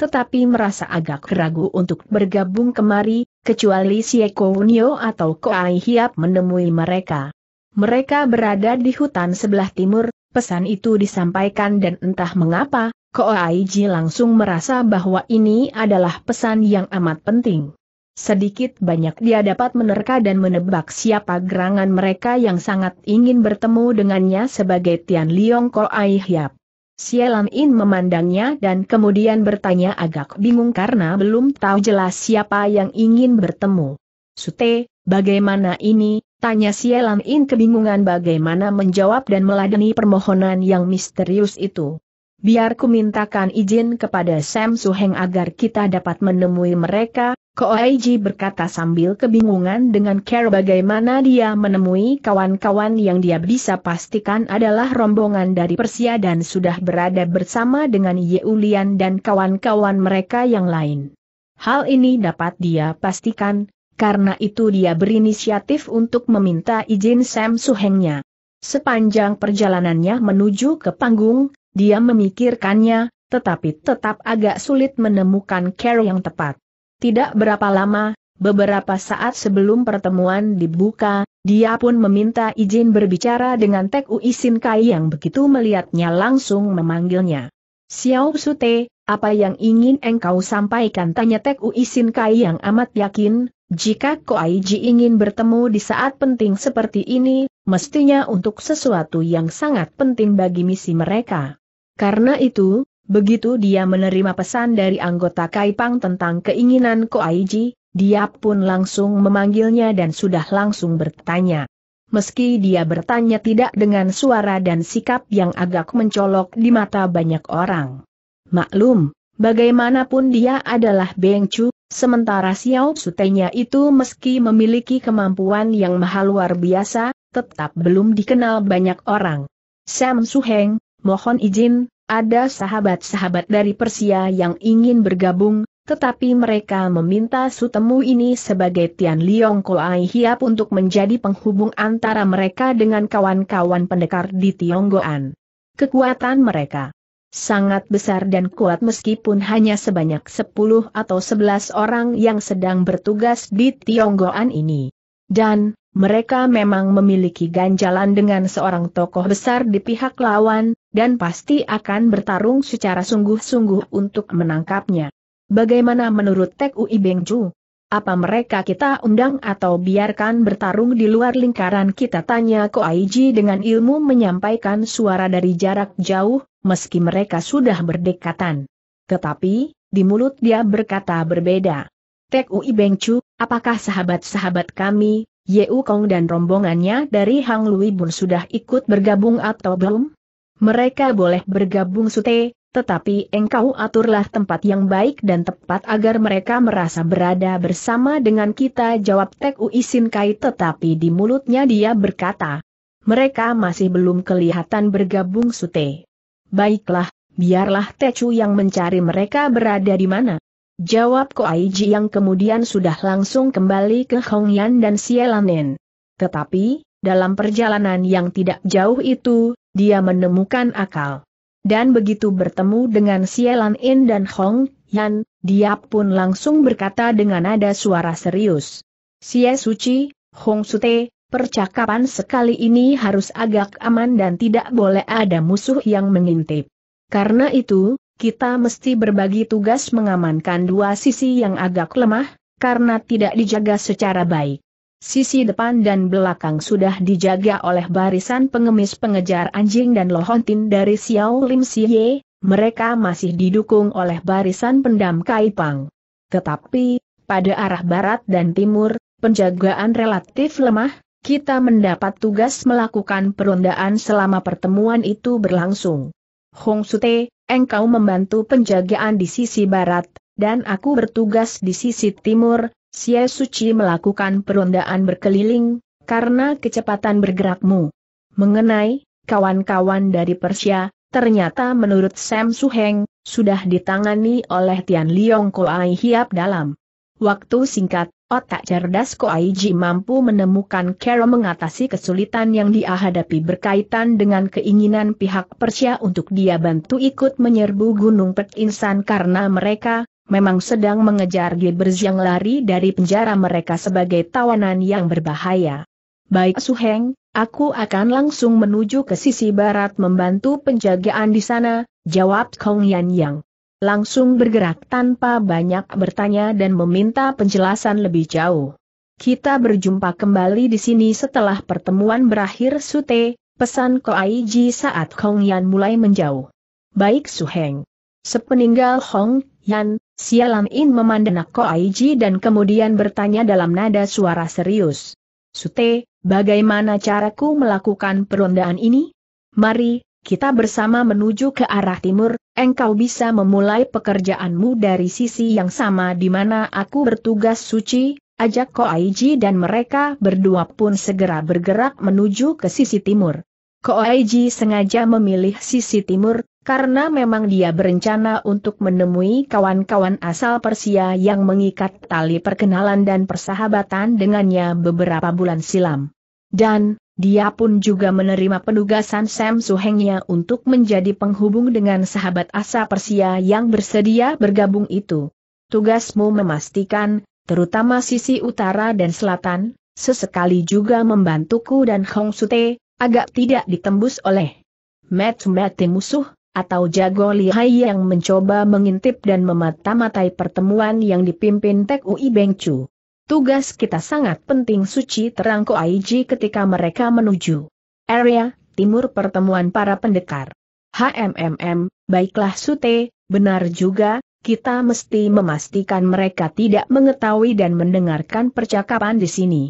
tetapi merasa agak ragu untuk bergabung kemari, kecuali Sieko Unio atau Koai Hiap menemui mereka. Mereka berada di hutan sebelah timur, pesan itu disampaikan dan entah mengapa, Koai Ji langsung merasa bahwa ini adalah pesan yang amat penting. Sedikit banyak dia dapat menerka dan menebak siapa gerangan mereka yang sangat ingin bertemu dengannya sebagai Tian Liong Ko Ai Hiap. Sielan In memandangnya dan kemudian bertanya agak bingung karena belum tahu jelas siapa yang ingin bertemu. Sute, bagaimana ini? Tanya Sielan In kebingungan bagaimana menjawab dan meladeni permohonan yang misterius itu. Biar ku mintakan izin kepada Sam Suheng agar kita dapat menemui mereka, Koaiji berkata sambil kebingungan dengan care bagaimana dia menemui kawan-kawan yang dia bisa pastikan adalah rombongan dari Persia dan sudah berada bersama dengan Yeulian dan kawan-kawan mereka yang lain. Hal ini dapat dia pastikan, karena itu dia berinisiatif untuk meminta izin Sam Suhengnya. Sepanjang perjalanannya menuju ke panggung, dia memikirkannya, tetapi tetap agak sulit menemukan care yang tepat. Tidak berapa lama, beberapa saat sebelum pertemuan dibuka, dia pun meminta izin berbicara dengan Tek Ui Kai yang begitu melihatnya langsung memanggilnya. Xiao Sute, apa yang ingin engkau sampaikan? Tanya Tek Ui Kai yang amat yakin, jika Ko Aiji ingin bertemu di saat penting seperti ini, mestinya untuk sesuatu yang sangat penting bagi misi mereka. Karena itu, Begitu dia menerima pesan dari anggota Kaipang tentang keinginan Koaiji, dia pun langsung memanggilnya dan sudah langsung bertanya. Meski dia bertanya tidak dengan suara dan sikap yang agak mencolok di mata banyak orang. Maklum, bagaimanapun dia adalah Beng Chu, sementara Xiao Sutenya itu meski memiliki kemampuan yang mahal luar biasa, tetap belum dikenal banyak orang. Sam Suheng, mohon izin, ada sahabat-sahabat dari Persia yang ingin bergabung, tetapi mereka meminta Sutemu ini sebagai Tian Liong Koai Hiap untuk menjadi penghubung antara mereka dengan kawan-kawan pendekar di Tionggoan. Kekuatan mereka sangat besar dan kuat meskipun hanya sebanyak 10 atau 11 orang yang sedang bertugas di Tionggoan ini. Dan, mereka memang memiliki ganjalan dengan seorang tokoh besar di pihak lawan, dan pasti akan bertarung secara sungguh-sungguh untuk menangkapnya. Bagaimana menurut Tek Ui Beng Ju? Apa mereka kita undang atau biarkan bertarung di luar lingkaran kita tanya Ko Aiji dengan ilmu menyampaikan suara dari jarak jauh, meski mereka sudah berdekatan. Tetapi, di mulut dia berkata berbeda. Tek Ui Beng Chu, apakah sahabat-sahabat kami, Yeu Kong dan rombongannya dari Hang Lui Bun sudah ikut bergabung atau belum? Mereka boleh bergabung sute, tetapi engkau aturlah tempat yang baik dan tepat agar mereka merasa berada bersama dengan kita jawab Tek Ui Sin Kai tetapi di mulutnya dia berkata, mereka masih belum kelihatan bergabung sute. Baiklah, biarlah Tecu yang mencari mereka berada di mana. Jawab Koaiji yang kemudian sudah langsung kembali ke Hongyan dan Sielanen. Tetapi, dalam perjalanan yang tidak jauh itu, dia menemukan akal. Dan begitu bertemu dengan Sielanen dan Hong Yan, dia pun langsung berkata dengan nada suara serius. Xie Suci, Hong Sute, percakapan sekali ini harus agak aman dan tidak boleh ada musuh yang mengintip. Karena itu, kita mesti berbagi tugas mengamankan dua sisi yang agak lemah, karena tidak dijaga secara baik. Sisi depan dan belakang sudah dijaga oleh barisan pengemis pengejar anjing dan lohontin dari Xiao Lim Siye, mereka masih didukung oleh barisan pendam Kaipang. Tetapi, pada arah barat dan timur, penjagaan relatif lemah, kita mendapat tugas melakukan perondaan selama pertemuan itu berlangsung. Hong Sute, engkau membantu penjagaan di sisi barat, dan aku bertugas di sisi timur, Xie Suci melakukan perondaan berkeliling, karena kecepatan bergerakmu. Mengenai, kawan-kawan dari Persia, ternyata menurut Sam Suheng, sudah ditangani oleh Tian Liong Koai Hiap dalam waktu singkat, Otak cerdas Ko Aiji mampu menemukan cara mengatasi kesulitan yang dia hadapi berkaitan dengan keinginan pihak Persia untuk dia bantu ikut menyerbu Gunung Pek Insan karena mereka, memang sedang mengejar Gilbers yang lari dari penjara mereka sebagai tawanan yang berbahaya. Baik Suheng, aku akan langsung menuju ke sisi barat membantu penjagaan di sana, jawab Kong Yan Yang langsung bergerak tanpa banyak bertanya dan meminta penjelasan lebih jauh. Kita berjumpa kembali di sini setelah pertemuan berakhir Sute, pesan Ko Koaiji saat Hong Yan mulai menjauh. Baik Su Heng. Sepeninggal Hong Yan, Sialam In Ko Koaiji dan kemudian bertanya dalam nada suara serius. Sute, bagaimana caraku melakukan perondaan ini? Mari, kita bersama menuju ke arah timur, engkau bisa memulai pekerjaanmu dari sisi yang sama di mana aku bertugas suci, ajak Ko Aiji dan mereka berdua pun segera bergerak menuju ke sisi timur. Ko Aiji sengaja memilih sisi timur, karena memang dia berencana untuk menemui kawan-kawan asal Persia yang mengikat tali perkenalan dan persahabatan dengannya beberapa bulan silam. Dan, dia pun juga menerima penugasan Sam Suhengnya untuk menjadi penghubung dengan sahabat Asa Persia yang bersedia bergabung itu. Tugasmu memastikan, terutama sisi utara dan selatan, sesekali juga membantuku dan Hong Sute, agak tidak ditembus oleh met mati musuh, atau jago lihai yang mencoba mengintip dan memata-matai pertemuan yang dipimpin Tek Ui Beng Chu. Tugas kita sangat penting suci terang Aiji ketika mereka menuju area timur pertemuan para pendekar. HMMM, baiklah Sute, benar juga, kita mesti memastikan mereka tidak mengetahui dan mendengarkan percakapan di sini.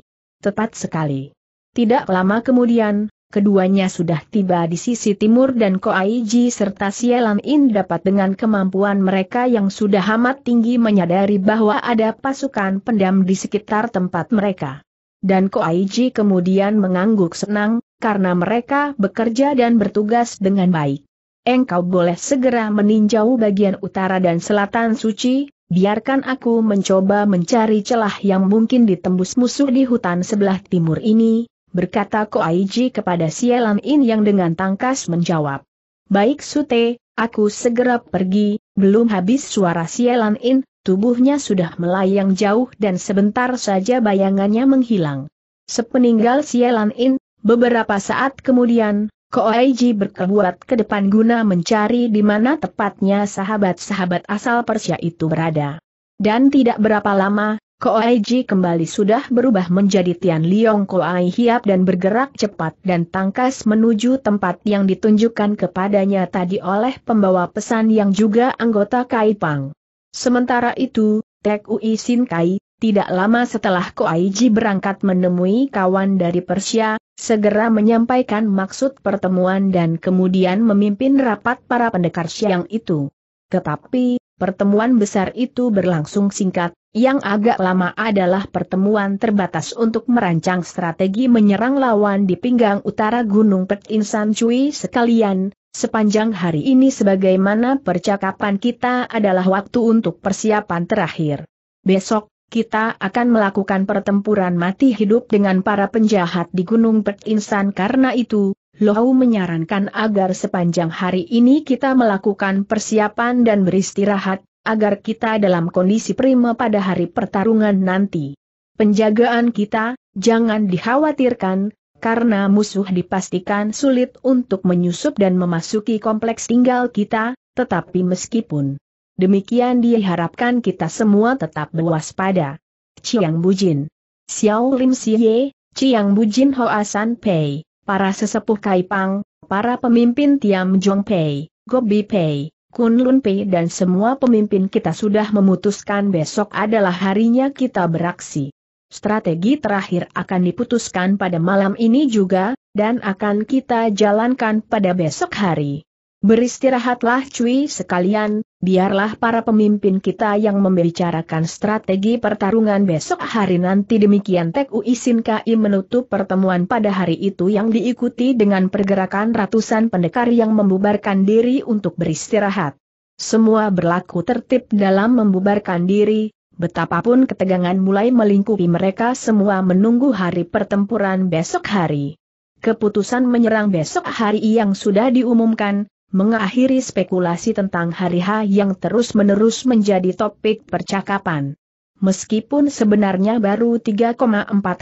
Tepat sekali. Tidak lama kemudian, keduanya sudah tiba di sisi timur dan Ko Aiji serta Sielam In dapat dengan kemampuan mereka yang sudah amat tinggi menyadari bahwa ada pasukan pendam di sekitar tempat mereka. Dan Aiji kemudian mengangguk senang, karena mereka bekerja dan bertugas dengan baik. Engkau boleh segera meninjau bagian utara dan selatan suci, biarkan aku mencoba mencari celah yang mungkin ditembus musuh di hutan sebelah timur ini, berkata Ko Aiji kepada Sialam In yang dengan tangkas menjawab. Baik Sute, aku segera pergi, belum habis suara Sialam In, tubuhnya sudah melayang jauh dan sebentar saja bayangannya menghilang. Sepeninggal Sialam In, beberapa saat kemudian, Ko Aiji berkebuat ke depan guna mencari di mana tepatnya sahabat-sahabat asal Persia itu berada. Dan tidak berapa lama, Koaiji kembali sudah berubah menjadi Tian Liong Koai Hiap dan bergerak cepat dan tangkas menuju tempat yang ditunjukkan kepadanya tadi oleh pembawa pesan yang juga anggota Kai Pang. Sementara itu, Tek Ui Sin Kai, tidak lama setelah Koaiji berangkat menemui kawan dari Persia, segera menyampaikan maksud pertemuan dan kemudian memimpin rapat para pendekar siang itu. Tetapi, Pertemuan besar itu berlangsung singkat, yang agak lama adalah pertemuan terbatas untuk merancang strategi menyerang lawan di pinggang utara Gunung Pek Insan Cui sekalian, sepanjang hari ini sebagaimana percakapan kita adalah waktu untuk persiapan terakhir. Besok, kita akan melakukan pertempuran mati hidup dengan para penjahat di Gunung Petinsan. karena itu, Lohau menyarankan agar sepanjang hari ini kita melakukan persiapan dan beristirahat, agar kita dalam kondisi prima pada hari pertarungan nanti. Penjagaan kita, jangan dikhawatirkan, karena musuh dipastikan sulit untuk menyusup dan memasuki kompleks tinggal kita, tetapi meskipun Demikian diharapkan kita semua tetap berwaspada. Chiang Bujin Xiao Lim Siye, Chiang Bujin Hoa San Pei, para sesepuh Kaipang, para pemimpin Tiam Jong Pei, Gobi Pei, Kun Lun Pei dan semua pemimpin kita sudah memutuskan besok adalah harinya kita beraksi. Strategi terakhir akan diputuskan pada malam ini juga, dan akan kita jalankan pada besok hari. Beristirahatlah cuy sekalian, biarlah para pemimpin kita yang membicarakan strategi pertarungan besok hari nanti demikian Tek Ui Sin Kai menutup pertemuan pada hari itu yang diikuti dengan pergerakan ratusan pendekar yang membubarkan diri untuk beristirahat. Semua berlaku tertib dalam membubarkan diri, betapapun ketegangan mulai melingkupi mereka semua menunggu hari pertempuran besok hari. Keputusan menyerang besok hari yang sudah diumumkan, mengakhiri spekulasi tentang hari H yang terus-menerus menjadi topik percakapan. Meskipun sebenarnya baru 3,4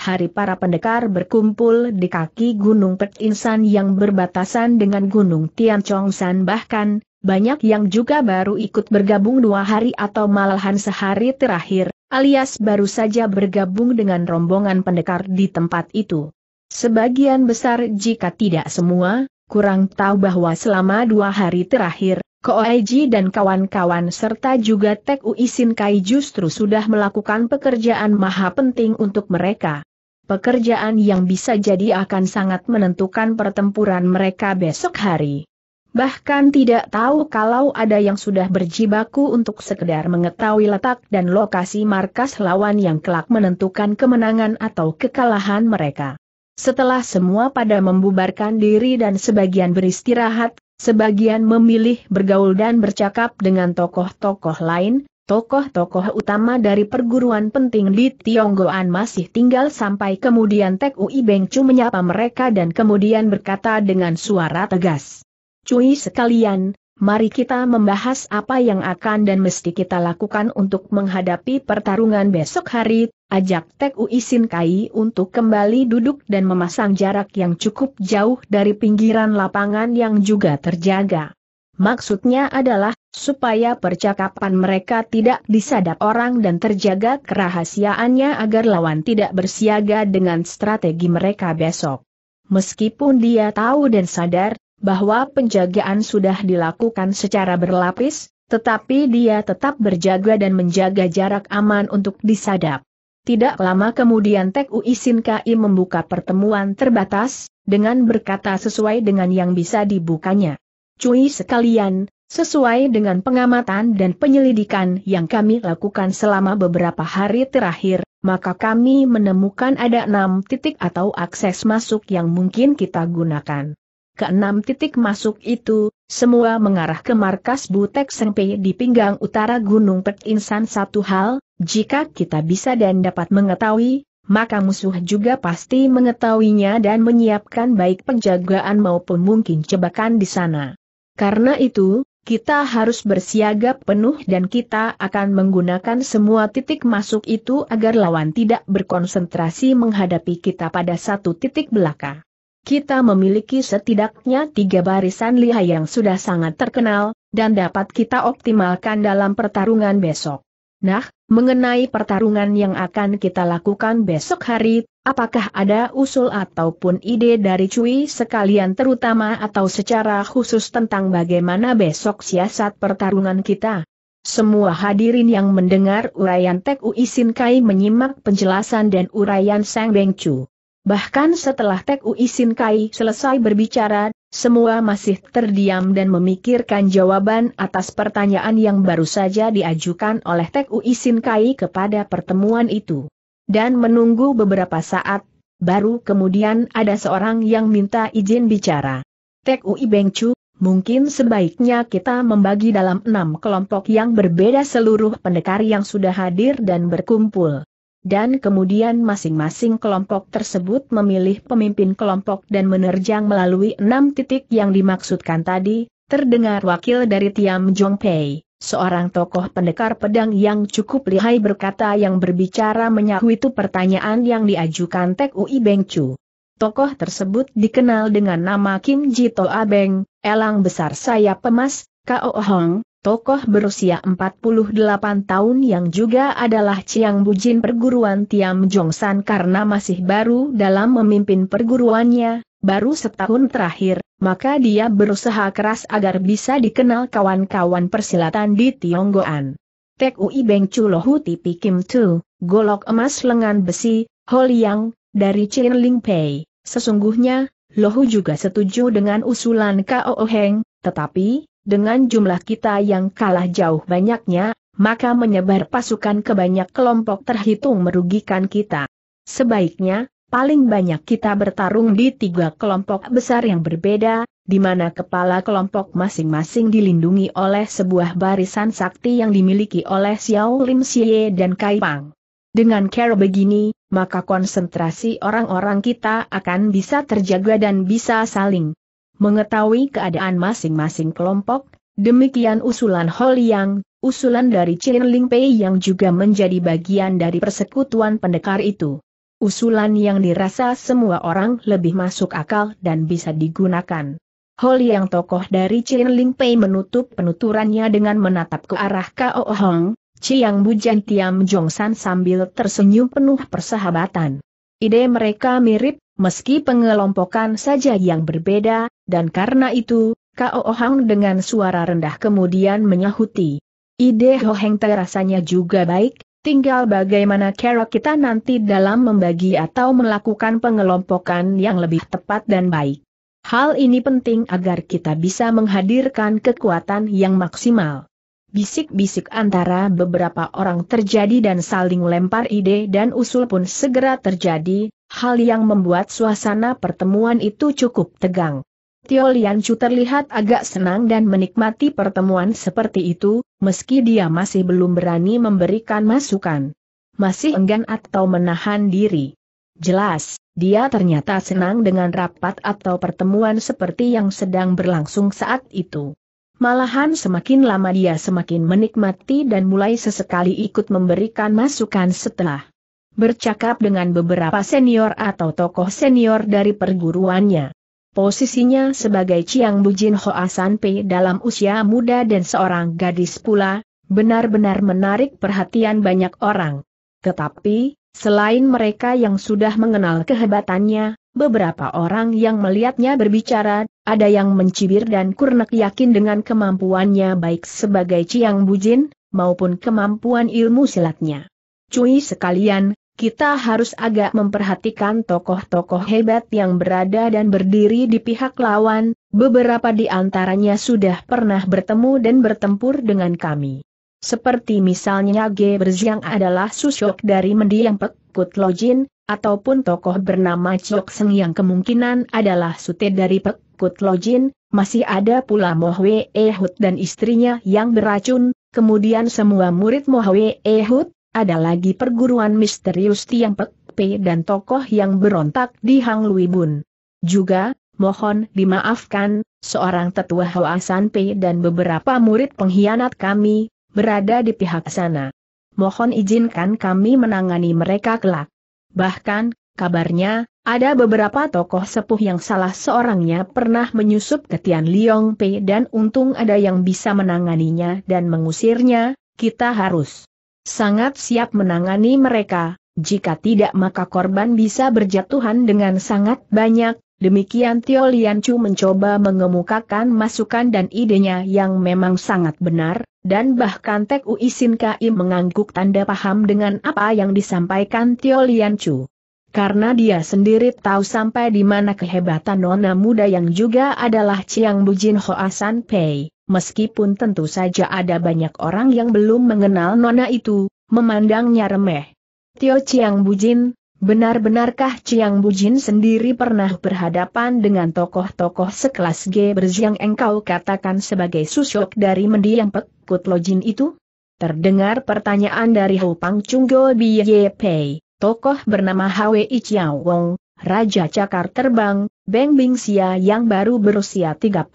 hari para pendekar berkumpul di kaki Gunung Pek yang berbatasan dengan Gunung Tian San bahkan, banyak yang juga baru ikut bergabung dua hari atau malahan sehari terakhir, alias baru saja bergabung dengan rombongan pendekar di tempat itu. Sebagian besar jika tidak semua, kurang tahu bahwa selama dua hari terakhir, Koaiji dan kawan-kawan serta juga Tek Uisin Kai justru sudah melakukan pekerjaan maha penting untuk mereka. Pekerjaan yang bisa jadi akan sangat menentukan pertempuran mereka besok hari. Bahkan tidak tahu kalau ada yang sudah berjibaku untuk sekedar mengetahui letak dan lokasi markas lawan yang kelak menentukan kemenangan atau kekalahan mereka. Setelah semua pada membubarkan diri dan sebagian beristirahat, sebagian memilih bergaul dan bercakap dengan tokoh-tokoh lain, tokoh-tokoh utama dari perguruan penting di Tionggoan masih tinggal sampai kemudian Tek Ui Beng Chu menyapa mereka dan kemudian berkata dengan suara tegas. Cui sekalian, Mari kita membahas apa yang akan dan mesti kita lakukan untuk menghadapi pertarungan besok hari, ajak Tek Uisin Kai untuk kembali duduk dan memasang jarak yang cukup jauh dari pinggiran lapangan yang juga terjaga. Maksudnya adalah, supaya percakapan mereka tidak disadap orang dan terjaga kerahasiaannya agar lawan tidak bersiaga dengan strategi mereka besok. Meskipun dia tahu dan sadar, bahwa penjagaan sudah dilakukan secara berlapis, tetapi dia tetap berjaga dan menjaga jarak aman untuk disadap. Tidak lama kemudian Tek Uisin KI membuka pertemuan terbatas, dengan berkata sesuai dengan yang bisa dibukanya. Cui sekalian, sesuai dengan pengamatan dan penyelidikan yang kami lakukan selama beberapa hari terakhir, maka kami menemukan ada enam titik atau akses masuk yang mungkin kita gunakan keenam titik masuk itu, semua mengarah ke markas Butek Sengpe di pinggang utara Gunung Pet Insan satu hal, jika kita bisa dan dapat mengetahui, maka musuh juga pasti mengetahuinya dan menyiapkan baik penjagaan maupun mungkin cebakan di sana. Karena itu, kita harus bersiaga penuh dan kita akan menggunakan semua titik masuk itu agar lawan tidak berkonsentrasi menghadapi kita pada satu titik belakang kita memiliki setidaknya tiga barisan lihai yang sudah sangat terkenal, dan dapat kita optimalkan dalam pertarungan besok. Nah, mengenai pertarungan yang akan kita lakukan besok hari, apakah ada usul ataupun ide dari Cui sekalian terutama atau secara khusus tentang bagaimana besok siasat pertarungan kita? Semua hadirin yang mendengar urayan Tek Uisin Kai menyimak penjelasan dan urayan Sang Beng Chu. Bahkan setelah Tek Ui Sin Kai selesai berbicara, semua masih terdiam dan memikirkan jawaban atas pertanyaan yang baru saja diajukan oleh Tek Ui Sin Kai kepada pertemuan itu. Dan menunggu beberapa saat, baru kemudian ada seorang yang minta izin bicara. Tek Ui Beng Chu, mungkin sebaiknya kita membagi dalam enam kelompok yang berbeda seluruh pendekar yang sudah hadir dan berkumpul dan kemudian masing-masing kelompok tersebut memilih pemimpin kelompok dan menerjang melalui enam titik yang dimaksudkan tadi, terdengar wakil dari Tiam Jong Pei, seorang tokoh pendekar pedang yang cukup lihai berkata yang berbicara menyahu itu pertanyaan yang diajukan Tek Ui Beng Chu. Tokoh tersebut dikenal dengan nama Kim Ji Jito Abeng, elang besar sayap Emas, Kao Hong, tokoh berusia 48 tahun yang juga adalah Chiang Bujin perguruan Tiam Jongsan karena masih baru dalam memimpin perguruannya, baru setahun terakhir, maka dia berusaha keras agar bisa dikenal kawan-kawan persilatan di Tionggoan. Tek Ui Beng Chulohu Tipi Kim Tu, Golok Emas Lengan Besi, Holiang, dari Chin Ling Pei. Sesungguhnya, Lohu juga setuju dengan usulan Kao Heng, tetapi, dengan jumlah kita yang kalah jauh banyaknya, maka menyebar pasukan ke banyak kelompok terhitung merugikan kita. Sebaiknya, paling banyak kita bertarung di tiga kelompok besar yang berbeda, di mana kepala kelompok masing-masing dilindungi oleh sebuah barisan sakti yang dimiliki oleh Xiao Lim Xie dan Kai Pang. Dengan cara begini, maka konsentrasi orang-orang kita akan bisa terjaga dan bisa saling mengetahui keadaan masing-masing kelompok, demikian usulan Ho Liang, usulan dari Chin Ling Pei yang juga menjadi bagian dari persekutuan pendekar itu. Usulan yang dirasa semua orang lebih masuk akal dan bisa digunakan. Ho Liang tokoh dari Chin Ling Pei menutup penuturannya dengan menatap ke arah Kao Hong, Chiang Bujan Tiam Jongsan sambil tersenyum penuh persahabatan. Ide mereka mirip, meski pengelompokan saja yang berbeda, dan karena itu, Kao Hang dengan suara rendah kemudian menyahuti. Ide Ho Heng terasanya juga baik, tinggal bagaimana cara kita nanti dalam membagi atau melakukan pengelompokan yang lebih tepat dan baik. Hal ini penting agar kita bisa menghadirkan kekuatan yang maksimal bisik-bisik antara beberapa orang terjadi dan saling lempar ide dan usul pun segera terjadi, hal yang membuat suasana pertemuan itu cukup tegang. Tio Chu terlihat agak senang dan menikmati pertemuan seperti itu, meski dia masih belum berani memberikan masukan. Masih enggan atau menahan diri. Jelas, dia ternyata senang dengan rapat atau pertemuan seperti yang sedang berlangsung saat itu. Malahan semakin lama dia semakin menikmati dan mulai sesekali ikut memberikan masukan setelah bercakap dengan beberapa senior atau tokoh senior dari perguruannya. Posisinya sebagai Chiang Bujin Hoa Pei dalam usia muda dan seorang gadis pula, benar-benar menarik perhatian banyak orang. Tetapi, selain mereka yang sudah mengenal kehebatannya, beberapa orang yang melihatnya berbicara, ada yang mencibir dan kurnek yakin dengan kemampuannya baik sebagai Ciang Bujin, maupun kemampuan ilmu silatnya. Cui sekalian, kita harus agak memperhatikan tokoh-tokoh hebat yang berada dan berdiri di pihak lawan, beberapa di antaranya sudah pernah bertemu dan bertempur dengan kami. Seperti misalnya G. Berziang adalah susyok dari mendiang Pekut Lojin, ataupun tokoh bernama Chok Seng yang kemungkinan adalah sute dari Pekut Lojin, masih ada pula Mohwe Ehud dan istrinya yang beracun, kemudian semua murid Mohwe Ehud, ada lagi perguruan misterius Tiang Pek P dan tokoh yang berontak di Hang Lui Bun. Juga, mohon dimaafkan, seorang tetua San P dan beberapa murid pengkhianat kami, berada di pihak sana. Mohon izinkan kami menangani mereka kelak. Bahkan, kabarnya, ada beberapa tokoh sepuh yang salah seorangnya pernah menyusup ke Tian Liong P dan untung ada yang bisa menanganinya dan mengusirnya, kita harus sangat siap menangani mereka, jika tidak maka korban bisa berjatuhan dengan sangat banyak, demikian Tio Chu mencoba mengemukakan masukan dan idenya yang memang sangat benar, dan bahkan Tek Ui Sin Kai mengangguk tanda paham dengan apa yang disampaikan Tio Chu, karena dia sendiri tahu sampai di mana kehebatan nona muda yang juga adalah Chiang Bujin Hoasan Pei meskipun tentu saja ada banyak orang yang belum mengenal nona itu, memandangnya remeh. Tio Chiang Bujin, benar-benarkah Chiang Bujin sendiri pernah berhadapan dengan tokoh-tokoh sekelas G yang engkau katakan sebagai susuk dari mendiang pekut lojin itu? Terdengar pertanyaan dari Hou Pang Chunggo Biye Pei, tokoh bernama Hwi Chiao Wong, Raja Cakar Terbang, Beng Bing Xia yang baru berusia 37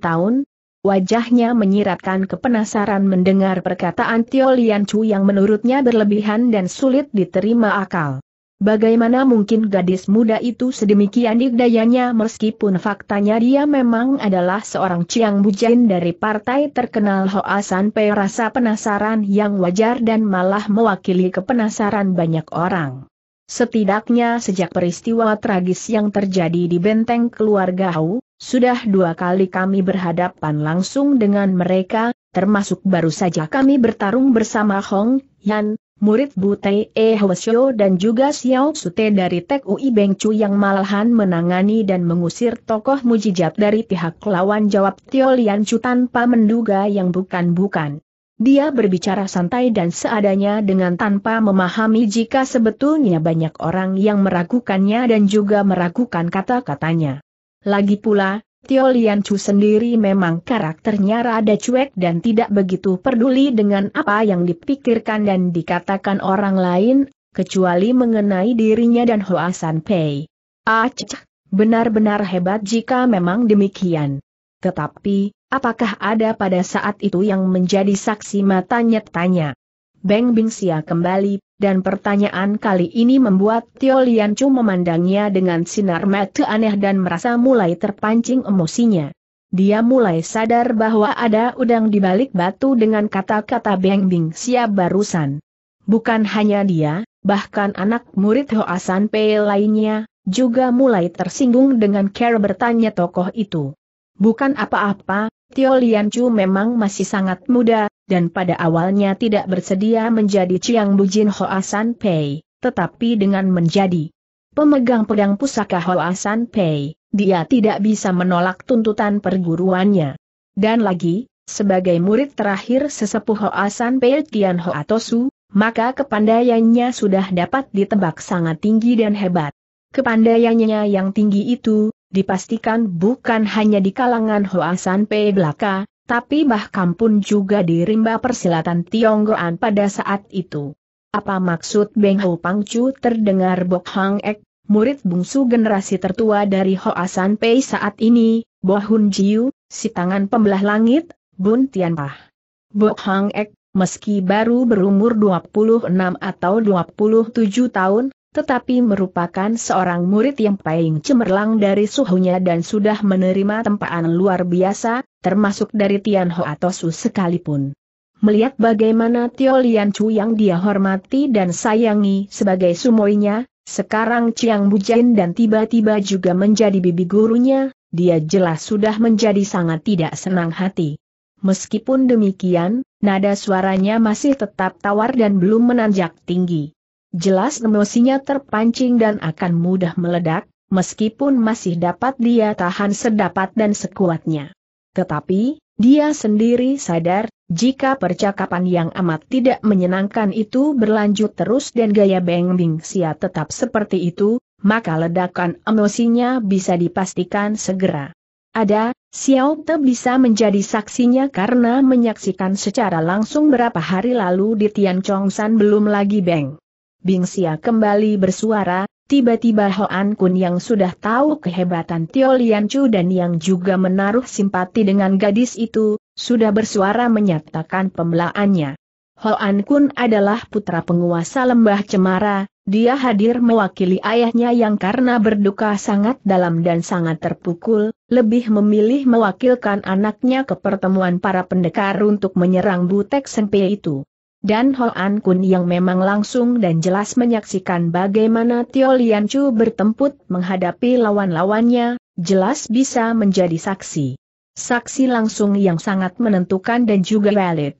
tahun, Wajahnya menyiratkan kepenasaran mendengar perkataan Tio Lian Chu yang menurutnya berlebihan dan sulit diterima akal. Bagaimana mungkin gadis muda itu sedemikian digdayanya meskipun faktanya dia memang adalah seorang Ciang Bujain dari partai terkenal Hoa San Pei rasa penasaran yang wajar dan malah mewakili kepenasaran banyak orang. Setidaknya sejak peristiwa tragis yang terjadi di benteng keluarga Hau, sudah dua kali kami berhadapan langsung dengan mereka, termasuk baru saja kami bertarung bersama Hong Yan, murid Butei E Hwasyo dan juga Xiao Sute dari Tek Ui Beng Chu yang malahan menangani dan mengusir tokoh mujijat dari pihak lawan jawab Tio Lian Chu tanpa menduga yang bukan-bukan. Dia berbicara santai dan seadanya dengan tanpa memahami jika sebetulnya banyak orang yang meragukannya dan juga meragukan kata-katanya. Lagi pula, Tio Lian Chu sendiri memang karakternya rada cuek dan tidak begitu peduli dengan apa yang dipikirkan dan dikatakan orang lain, kecuali mengenai dirinya dan Hoasan Pei. Acah, benar-benar hebat jika memang demikian. Tetapi, apakah ada pada saat itu yang menjadi saksi matanya tanya? Beng Bingsia kembali, dan pertanyaan kali ini membuat Tio cuma memandangnya dengan sinar mata aneh dan merasa mulai terpancing emosinya. Dia mulai sadar bahwa ada udang di balik batu dengan kata-kata Beng Bingsia barusan. Bukan hanya dia, bahkan anak murid Hoasan Pei lainnya, juga mulai tersinggung dengan cara bertanya tokoh itu. Bukan apa-apa, Tio Chu memang masih sangat muda, dan pada awalnya tidak bersedia menjadi Chiang Bujin Hoa San Pei, tetapi dengan menjadi pemegang pedang pusaka Hoa Pei, dia tidak bisa menolak tuntutan perguruannya. Dan lagi, sebagai murid terakhir sesepuh Hoa San Pei Tian Hoa Tosu, maka kepandaiannya sudah dapat ditebak sangat tinggi dan hebat. Kepandaiannya yang tinggi itu, dipastikan bukan hanya di kalangan Hoasan P. Belaka, tapi bahkan pun juga di rimba persilatan Tionggoan pada saat itu. Apa maksud Beng Ho Chu terdengar Bok Hang Ek, murid bungsu generasi tertua dari Hoasan Pei saat ini, Bo Hun Jiu, si tangan pembelah langit, Bun Tianpah. Bok Hang Ek, meski baru berumur 26 atau 27 tahun, tetapi merupakan seorang murid yang paling cemerlang dari suhunya dan sudah menerima tempaan luar biasa, termasuk dari Tian Ho atau Su sekalipun. Melihat bagaimana Tio Lian Chu yang dia hormati dan sayangi sebagai sumoinya, sekarang Chiang Bujain dan tiba-tiba juga menjadi bibi gurunya, dia jelas sudah menjadi sangat tidak senang hati. Meskipun demikian, nada suaranya masih tetap tawar dan belum menanjak tinggi jelas emosinya terpancing dan akan mudah meledak, meskipun masih dapat dia tahan sedapat dan sekuatnya. Tetapi, dia sendiri sadar, jika percakapan yang amat tidak menyenangkan itu berlanjut terus dan gaya Beng siap tetap seperti itu, maka ledakan emosinya bisa dipastikan segera. Ada, Xiao Te bisa menjadi saksinya karena menyaksikan secara langsung berapa hari lalu di Tian Chong San belum lagi Beng. Bingsia kembali bersuara, tiba-tiba Hoan Kun yang sudah tahu kehebatan Tio Lian Chu dan yang juga menaruh simpati dengan gadis itu, sudah bersuara menyatakan pembelaannya. Hoan Kun adalah putra penguasa lembah Cemara, dia hadir mewakili ayahnya yang karena berduka sangat dalam dan sangat terpukul, lebih memilih mewakilkan anaknya ke pertemuan para pendekar untuk menyerang Butek Senpe itu dan Hoan Kun yang memang langsung dan jelas menyaksikan bagaimana Tio Lian Chu bertemput menghadapi lawan-lawannya, jelas bisa menjadi saksi. Saksi langsung yang sangat menentukan dan juga valid.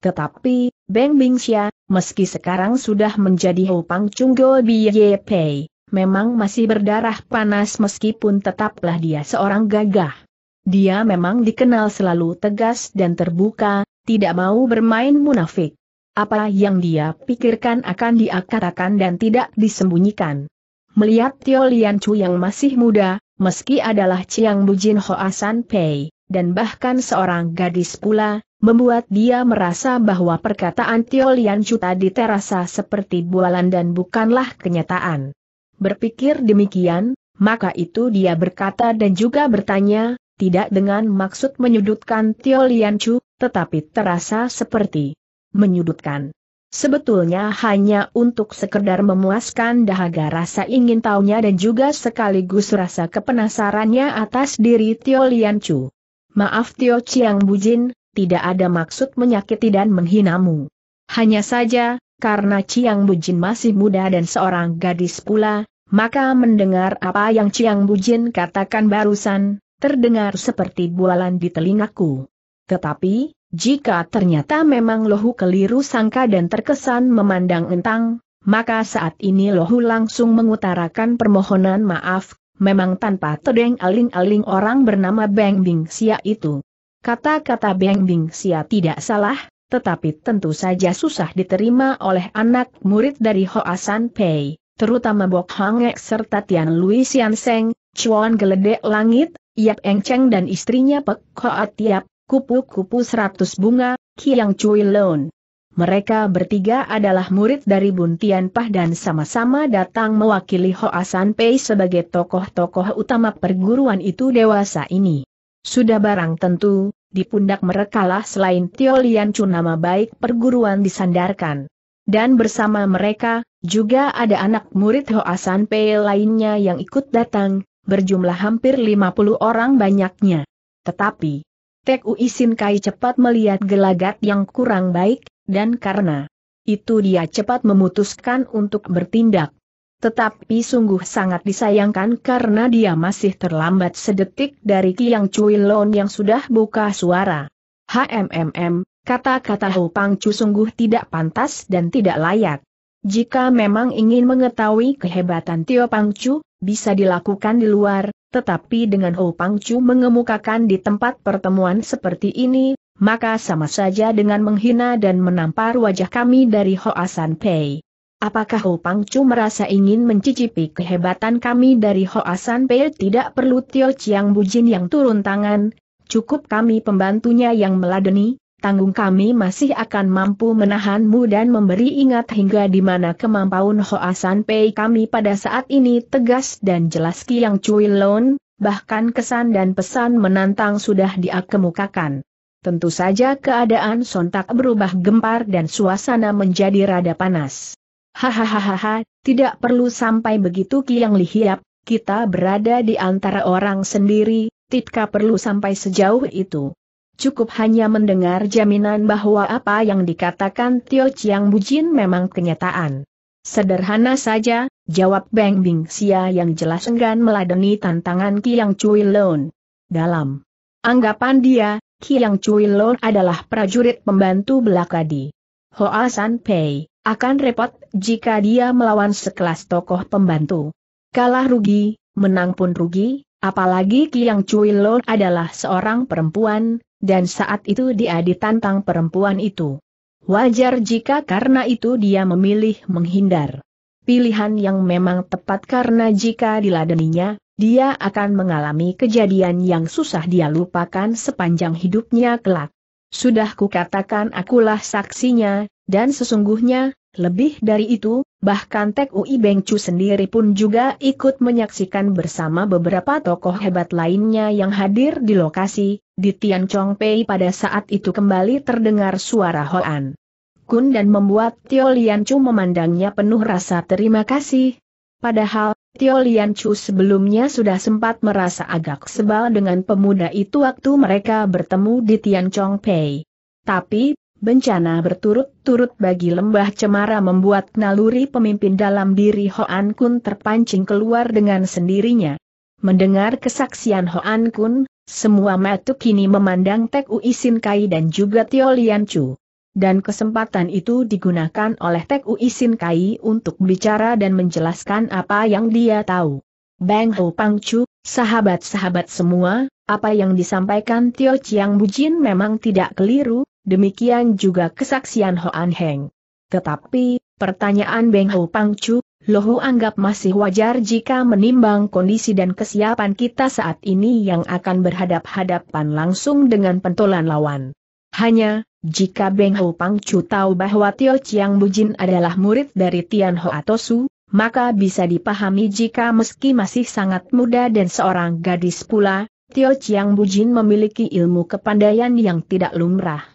Tetapi, Beng Bingxia, meski sekarang sudah menjadi Ho Pang Chunggo Biye Pei, memang masih berdarah panas meskipun tetaplah dia seorang gagah. Dia memang dikenal selalu tegas dan terbuka, tidak mau bermain munafik. Apa yang dia pikirkan akan diakatakan dan tidak disembunyikan. Melihat Tio Lian Chu yang masih muda, meski adalah Chiang Bujin Hoasan Pei, dan bahkan seorang gadis pula, membuat dia merasa bahwa perkataan Tio Lian Chu tadi terasa seperti bualan dan bukanlah kenyataan. Berpikir demikian, maka itu dia berkata dan juga bertanya, tidak dengan maksud menyudutkan Tio Lian Chu, tetapi terasa seperti menyudutkan. Sebetulnya hanya untuk sekedar memuaskan dahaga rasa ingin tahunya dan juga sekaligus rasa kepenasarannya atas diri Tio Lian Chu. Maaf Tio Chiang Bujin, tidak ada maksud menyakiti dan menghinamu. Hanya saja, karena Chiang Bujin masih muda dan seorang gadis pula, maka mendengar apa yang Chiang Bujin katakan barusan, terdengar seperti bualan di telingaku. Tetapi, jika ternyata memang Lohu keliru sangka dan terkesan memandang entang, maka saat ini Lohu langsung mengutarakan permohonan maaf, memang tanpa tedeng aling-aling orang bernama Beng Bing Sia itu. Kata-kata Beng Bing Sia tidak salah, tetapi tentu saja susah diterima oleh anak murid dari Hoasan Pei, terutama Bok Hangek serta Tian Lui Sian Seng, Chuan Geledek Langit, Yap Eng Cheng dan istrinya Pek Koat Yap, kupu-kupu seratus bunga, Kiang Cui Leon. Mereka bertiga adalah murid dari Buntian Pah dan sama-sama datang mewakili Hoasan Pei sebagai tokoh-tokoh utama perguruan itu dewasa ini. Sudah barang tentu, di pundak merekalah selain Tio Lian Chu nama baik perguruan disandarkan. Dan bersama mereka, juga ada anak murid Hoasan Pei lainnya yang ikut datang, berjumlah hampir 50 orang banyaknya. Tetapi, Tek uisin Kai cepat melihat gelagat yang kurang baik, dan karena itu dia cepat memutuskan untuk bertindak. Tetapi sungguh sangat disayangkan karena dia masih terlambat sedetik dari Kiang Cui Lon yang sudah buka suara. HMMM, kata-kata Pang Chu sungguh tidak pantas dan tidak layak. Jika memang ingin mengetahui kehebatan Tio Pang Chu, bisa dilakukan di luar, tetapi dengan Ho Pang Chu mengemukakan di tempat pertemuan seperti ini, maka sama saja dengan menghina dan menampar wajah kami dari Ho Asan Pei. Apakah Ho Pang Chu merasa ingin mencicipi kehebatan kami dari Ho Asan Pei? Tidak perlu Tio Chiang Bujin yang turun tangan, cukup kami pembantunya yang meladeni, tanggung kami masih akan mampu menahanmu dan memberi ingat hingga di mana kemampuan Hoasan Pei kami pada saat ini tegas dan jelas Kiang Cui Lon, bahkan kesan dan pesan menantang sudah diakemukakan. Tentu saja keadaan sontak berubah gempar dan suasana menjadi rada panas. Hahaha, tidak perlu sampai begitu Kiang Lihiap, kita berada di antara orang sendiri, tidak perlu sampai sejauh itu. Cukup hanya mendengar jaminan bahwa apa yang dikatakan Tio Chiang Bujin memang kenyataan. Sederhana saja, jawab Beng Bing Xia yang jelas enggan meladeni tantangan Kiang Cui Lon. Dalam anggapan dia, Kiang Cui Lon adalah prajurit pembantu belakadi. Hoa San Pei, akan repot jika dia melawan sekelas tokoh pembantu. Kalah rugi, menang pun rugi, apalagi Kiang Cui Lon adalah seorang perempuan, dan saat itu dia ditantang perempuan itu. Wajar jika karena itu dia memilih menghindar. Pilihan yang memang tepat karena jika diladeninya, dia akan mengalami kejadian yang susah dia lupakan sepanjang hidupnya kelak. Sudah kukatakan akulah saksinya, dan sesungguhnya, lebih dari itu, bahkan Tek Ui Beng Chu sendiri pun juga ikut menyaksikan bersama beberapa tokoh hebat lainnya yang hadir di lokasi, di Tian Chong Pei pada saat itu kembali terdengar suara Hoan. Kun dan membuat Tio Lian Chu memandangnya penuh rasa terima kasih. Padahal, Tio Lian Chu sebelumnya sudah sempat merasa agak sebal dengan pemuda itu waktu mereka bertemu di Tian Chong Pei. Tapi, Bencana berturut-turut bagi lembah cemara membuat naluri pemimpin dalam diri Hoan Kun terpancing keluar dengan sendirinya. Mendengar kesaksian Hoan Kun, semua metu kini memandang Tek Ui Sin Kai dan juga Tio Lian Chu. Dan kesempatan itu digunakan oleh Tek Ui Sin Kai untuk bicara dan menjelaskan apa yang dia tahu. Bang Ho Pang Chu, sahabat-sahabat semua, apa yang disampaikan Tio Chiang Jin memang tidak keliru, demikian juga kesaksian Hoan Heng. Tetapi, pertanyaan Beng Ho Pang Chu, Lohu anggap masih wajar jika menimbang kondisi dan kesiapan kita saat ini yang akan berhadap-hadapan langsung dengan pentolan lawan. Hanya, jika Beng Ho Pang Chu tahu bahwa Tio Chiang Bujin adalah murid dari Tian Ho atau Su, maka bisa dipahami jika meski masih sangat muda dan seorang gadis pula, Tio Chiang Bujin memiliki ilmu kepandaian yang tidak lumrah.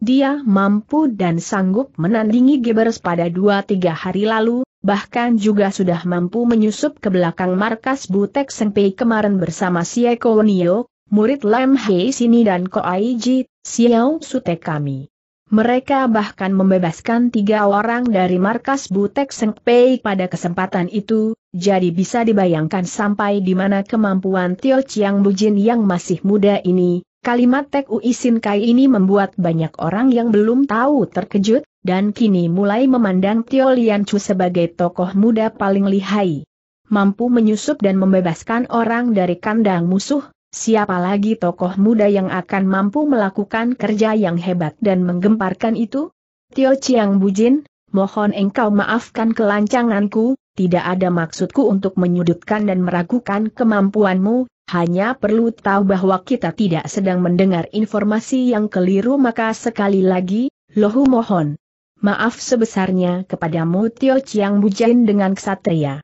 Dia mampu dan sanggup menandingi Gebers pada 2-3 hari lalu, bahkan juga sudah mampu menyusup ke belakang markas Butek Senpei kemarin bersama Sieko Nio, murid Lam Hei Sini dan Ko Aiji, Xiao Sute kami. Mereka bahkan membebaskan tiga orang dari markas Butek Senpei pada kesempatan itu, jadi bisa dibayangkan sampai di mana kemampuan Tio Chiang Bujin yang masih muda ini, Kalimat Tek Uisin Kai ini membuat banyak orang yang belum tahu terkejut, dan kini mulai memandang Tio Lian Chu sebagai tokoh muda paling lihai. Mampu menyusup dan membebaskan orang dari kandang musuh, siapa lagi tokoh muda yang akan mampu melakukan kerja yang hebat dan menggemparkan itu? Tio Chiang Bujin, mohon engkau maafkan kelancanganku, tidak ada maksudku untuk menyudutkan dan meragukan kemampuanmu, hanya perlu tahu bahwa kita tidak sedang mendengar informasi yang keliru maka sekali lagi, Lohu mohon. Maaf sebesarnya kepadamu Tio Chiang Bujain dengan ksatria.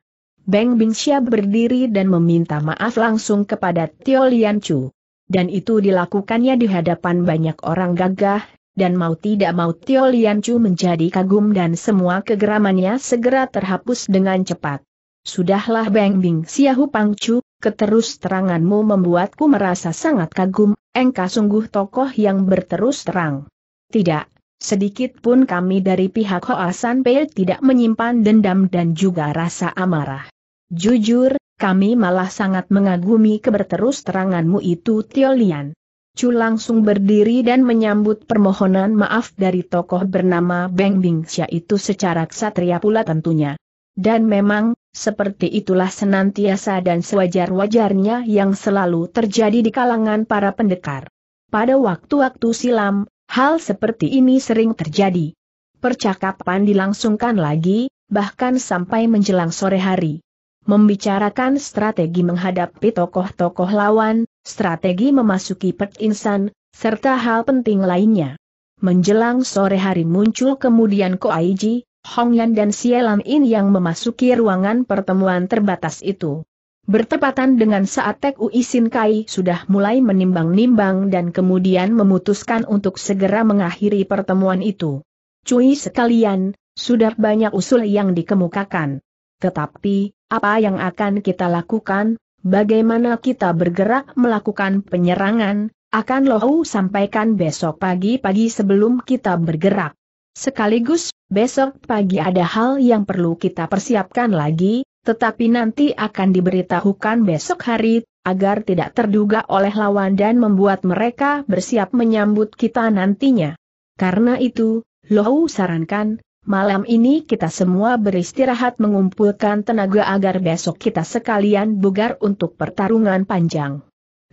Beng Bingxia berdiri dan meminta maaf langsung kepada Tio Lian Chu. Dan itu dilakukannya di hadapan banyak orang gagah, dan mau tidak mau Tio Lian Chu menjadi kagum dan semua kegeramannya segera terhapus dengan cepat. Sudahlah Beng Bing Siahu Pangcu, keterus teranganmu membuatku merasa sangat kagum, engkau sungguh tokoh yang berterus terang. Tidak, sedikit pun kami dari pihak Hoasan Pei tidak menyimpan dendam dan juga rasa amarah. Jujur, kami malah sangat mengagumi keberterus teranganmu itu Tio Lian. Chu langsung berdiri dan menyambut permohonan maaf dari tokoh bernama Beng Bing Xia itu secara ksatria pula tentunya. Dan memang, seperti itulah senantiasa dan sewajar-wajarnya yang selalu terjadi di kalangan para pendekar. Pada waktu-waktu silam, hal seperti ini sering terjadi. Percakapan dilangsungkan lagi, bahkan sampai menjelang sore hari. Membicarakan strategi menghadapi tokoh-tokoh lawan, strategi memasuki pet insan, serta hal penting lainnya. Menjelang sore hari muncul kemudian Koaiji, Hongyan dan Sielam In yang memasuki ruangan pertemuan terbatas itu. Bertepatan dengan saat Tek Ui Kai sudah mulai menimbang-nimbang dan kemudian memutuskan untuk segera mengakhiri pertemuan itu. Cui sekalian, sudah banyak usul yang dikemukakan. Tetapi, apa yang akan kita lakukan, bagaimana kita bergerak melakukan penyerangan, akan Lohu sampaikan besok pagi-pagi sebelum kita bergerak. Sekaligus, besok pagi ada hal yang perlu kita persiapkan lagi, tetapi nanti akan diberitahukan besok hari, agar tidak terduga oleh lawan dan membuat mereka bersiap menyambut kita nantinya. Karena itu, Lohu sarankan, malam ini kita semua beristirahat mengumpulkan tenaga agar besok kita sekalian bugar untuk pertarungan panjang.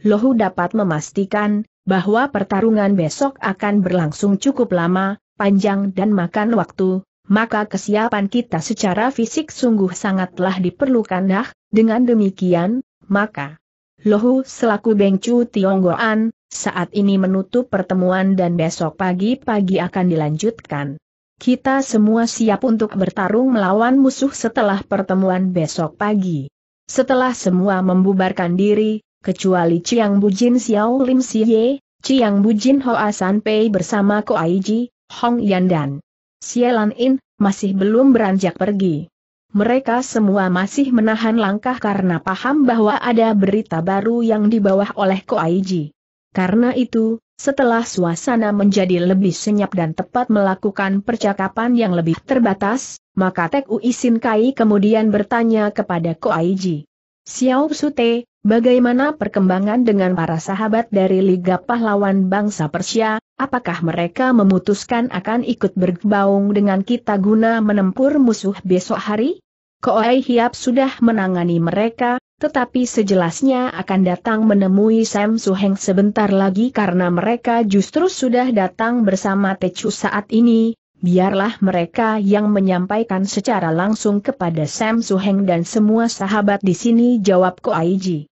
Lohu dapat memastikan, bahwa pertarungan besok akan berlangsung cukup lama, panjang dan makan waktu, maka kesiapan kita secara fisik sungguh sangatlah diperlukan dah, dengan demikian, maka Lohu selaku Bengcu Tionggoan, saat ini menutup pertemuan dan besok pagi-pagi akan dilanjutkan. Kita semua siap untuk bertarung melawan musuh setelah pertemuan besok pagi. Setelah semua membubarkan diri, kecuali Chiang Bujin Xiao Lim Siye, Chiang Bujin Hoa Sanpei bersama Ko Aiji, Hong Yan dan Sielan In, masih belum beranjak pergi. Mereka semua masih menahan langkah karena paham bahwa ada berita baru yang dibawa oleh Ko Aiji. Karena itu, setelah suasana menjadi lebih senyap dan tepat melakukan percakapan yang lebih terbatas, maka Tek Uisin Kai kemudian bertanya kepada Ko Aiji. Xiao Sute, Bagaimana perkembangan dengan para sahabat dari Liga Pahlawan Bangsa Persia, apakah mereka memutuskan akan ikut bergabung dengan kita guna menempur musuh besok hari? Koai Hiap sudah menangani mereka, tetapi sejelasnya akan datang menemui Sam Suheng sebentar lagi karena mereka justru sudah datang bersama Tecu saat ini, biarlah mereka yang menyampaikan secara langsung kepada Sam Suheng dan semua sahabat di sini jawab Ji.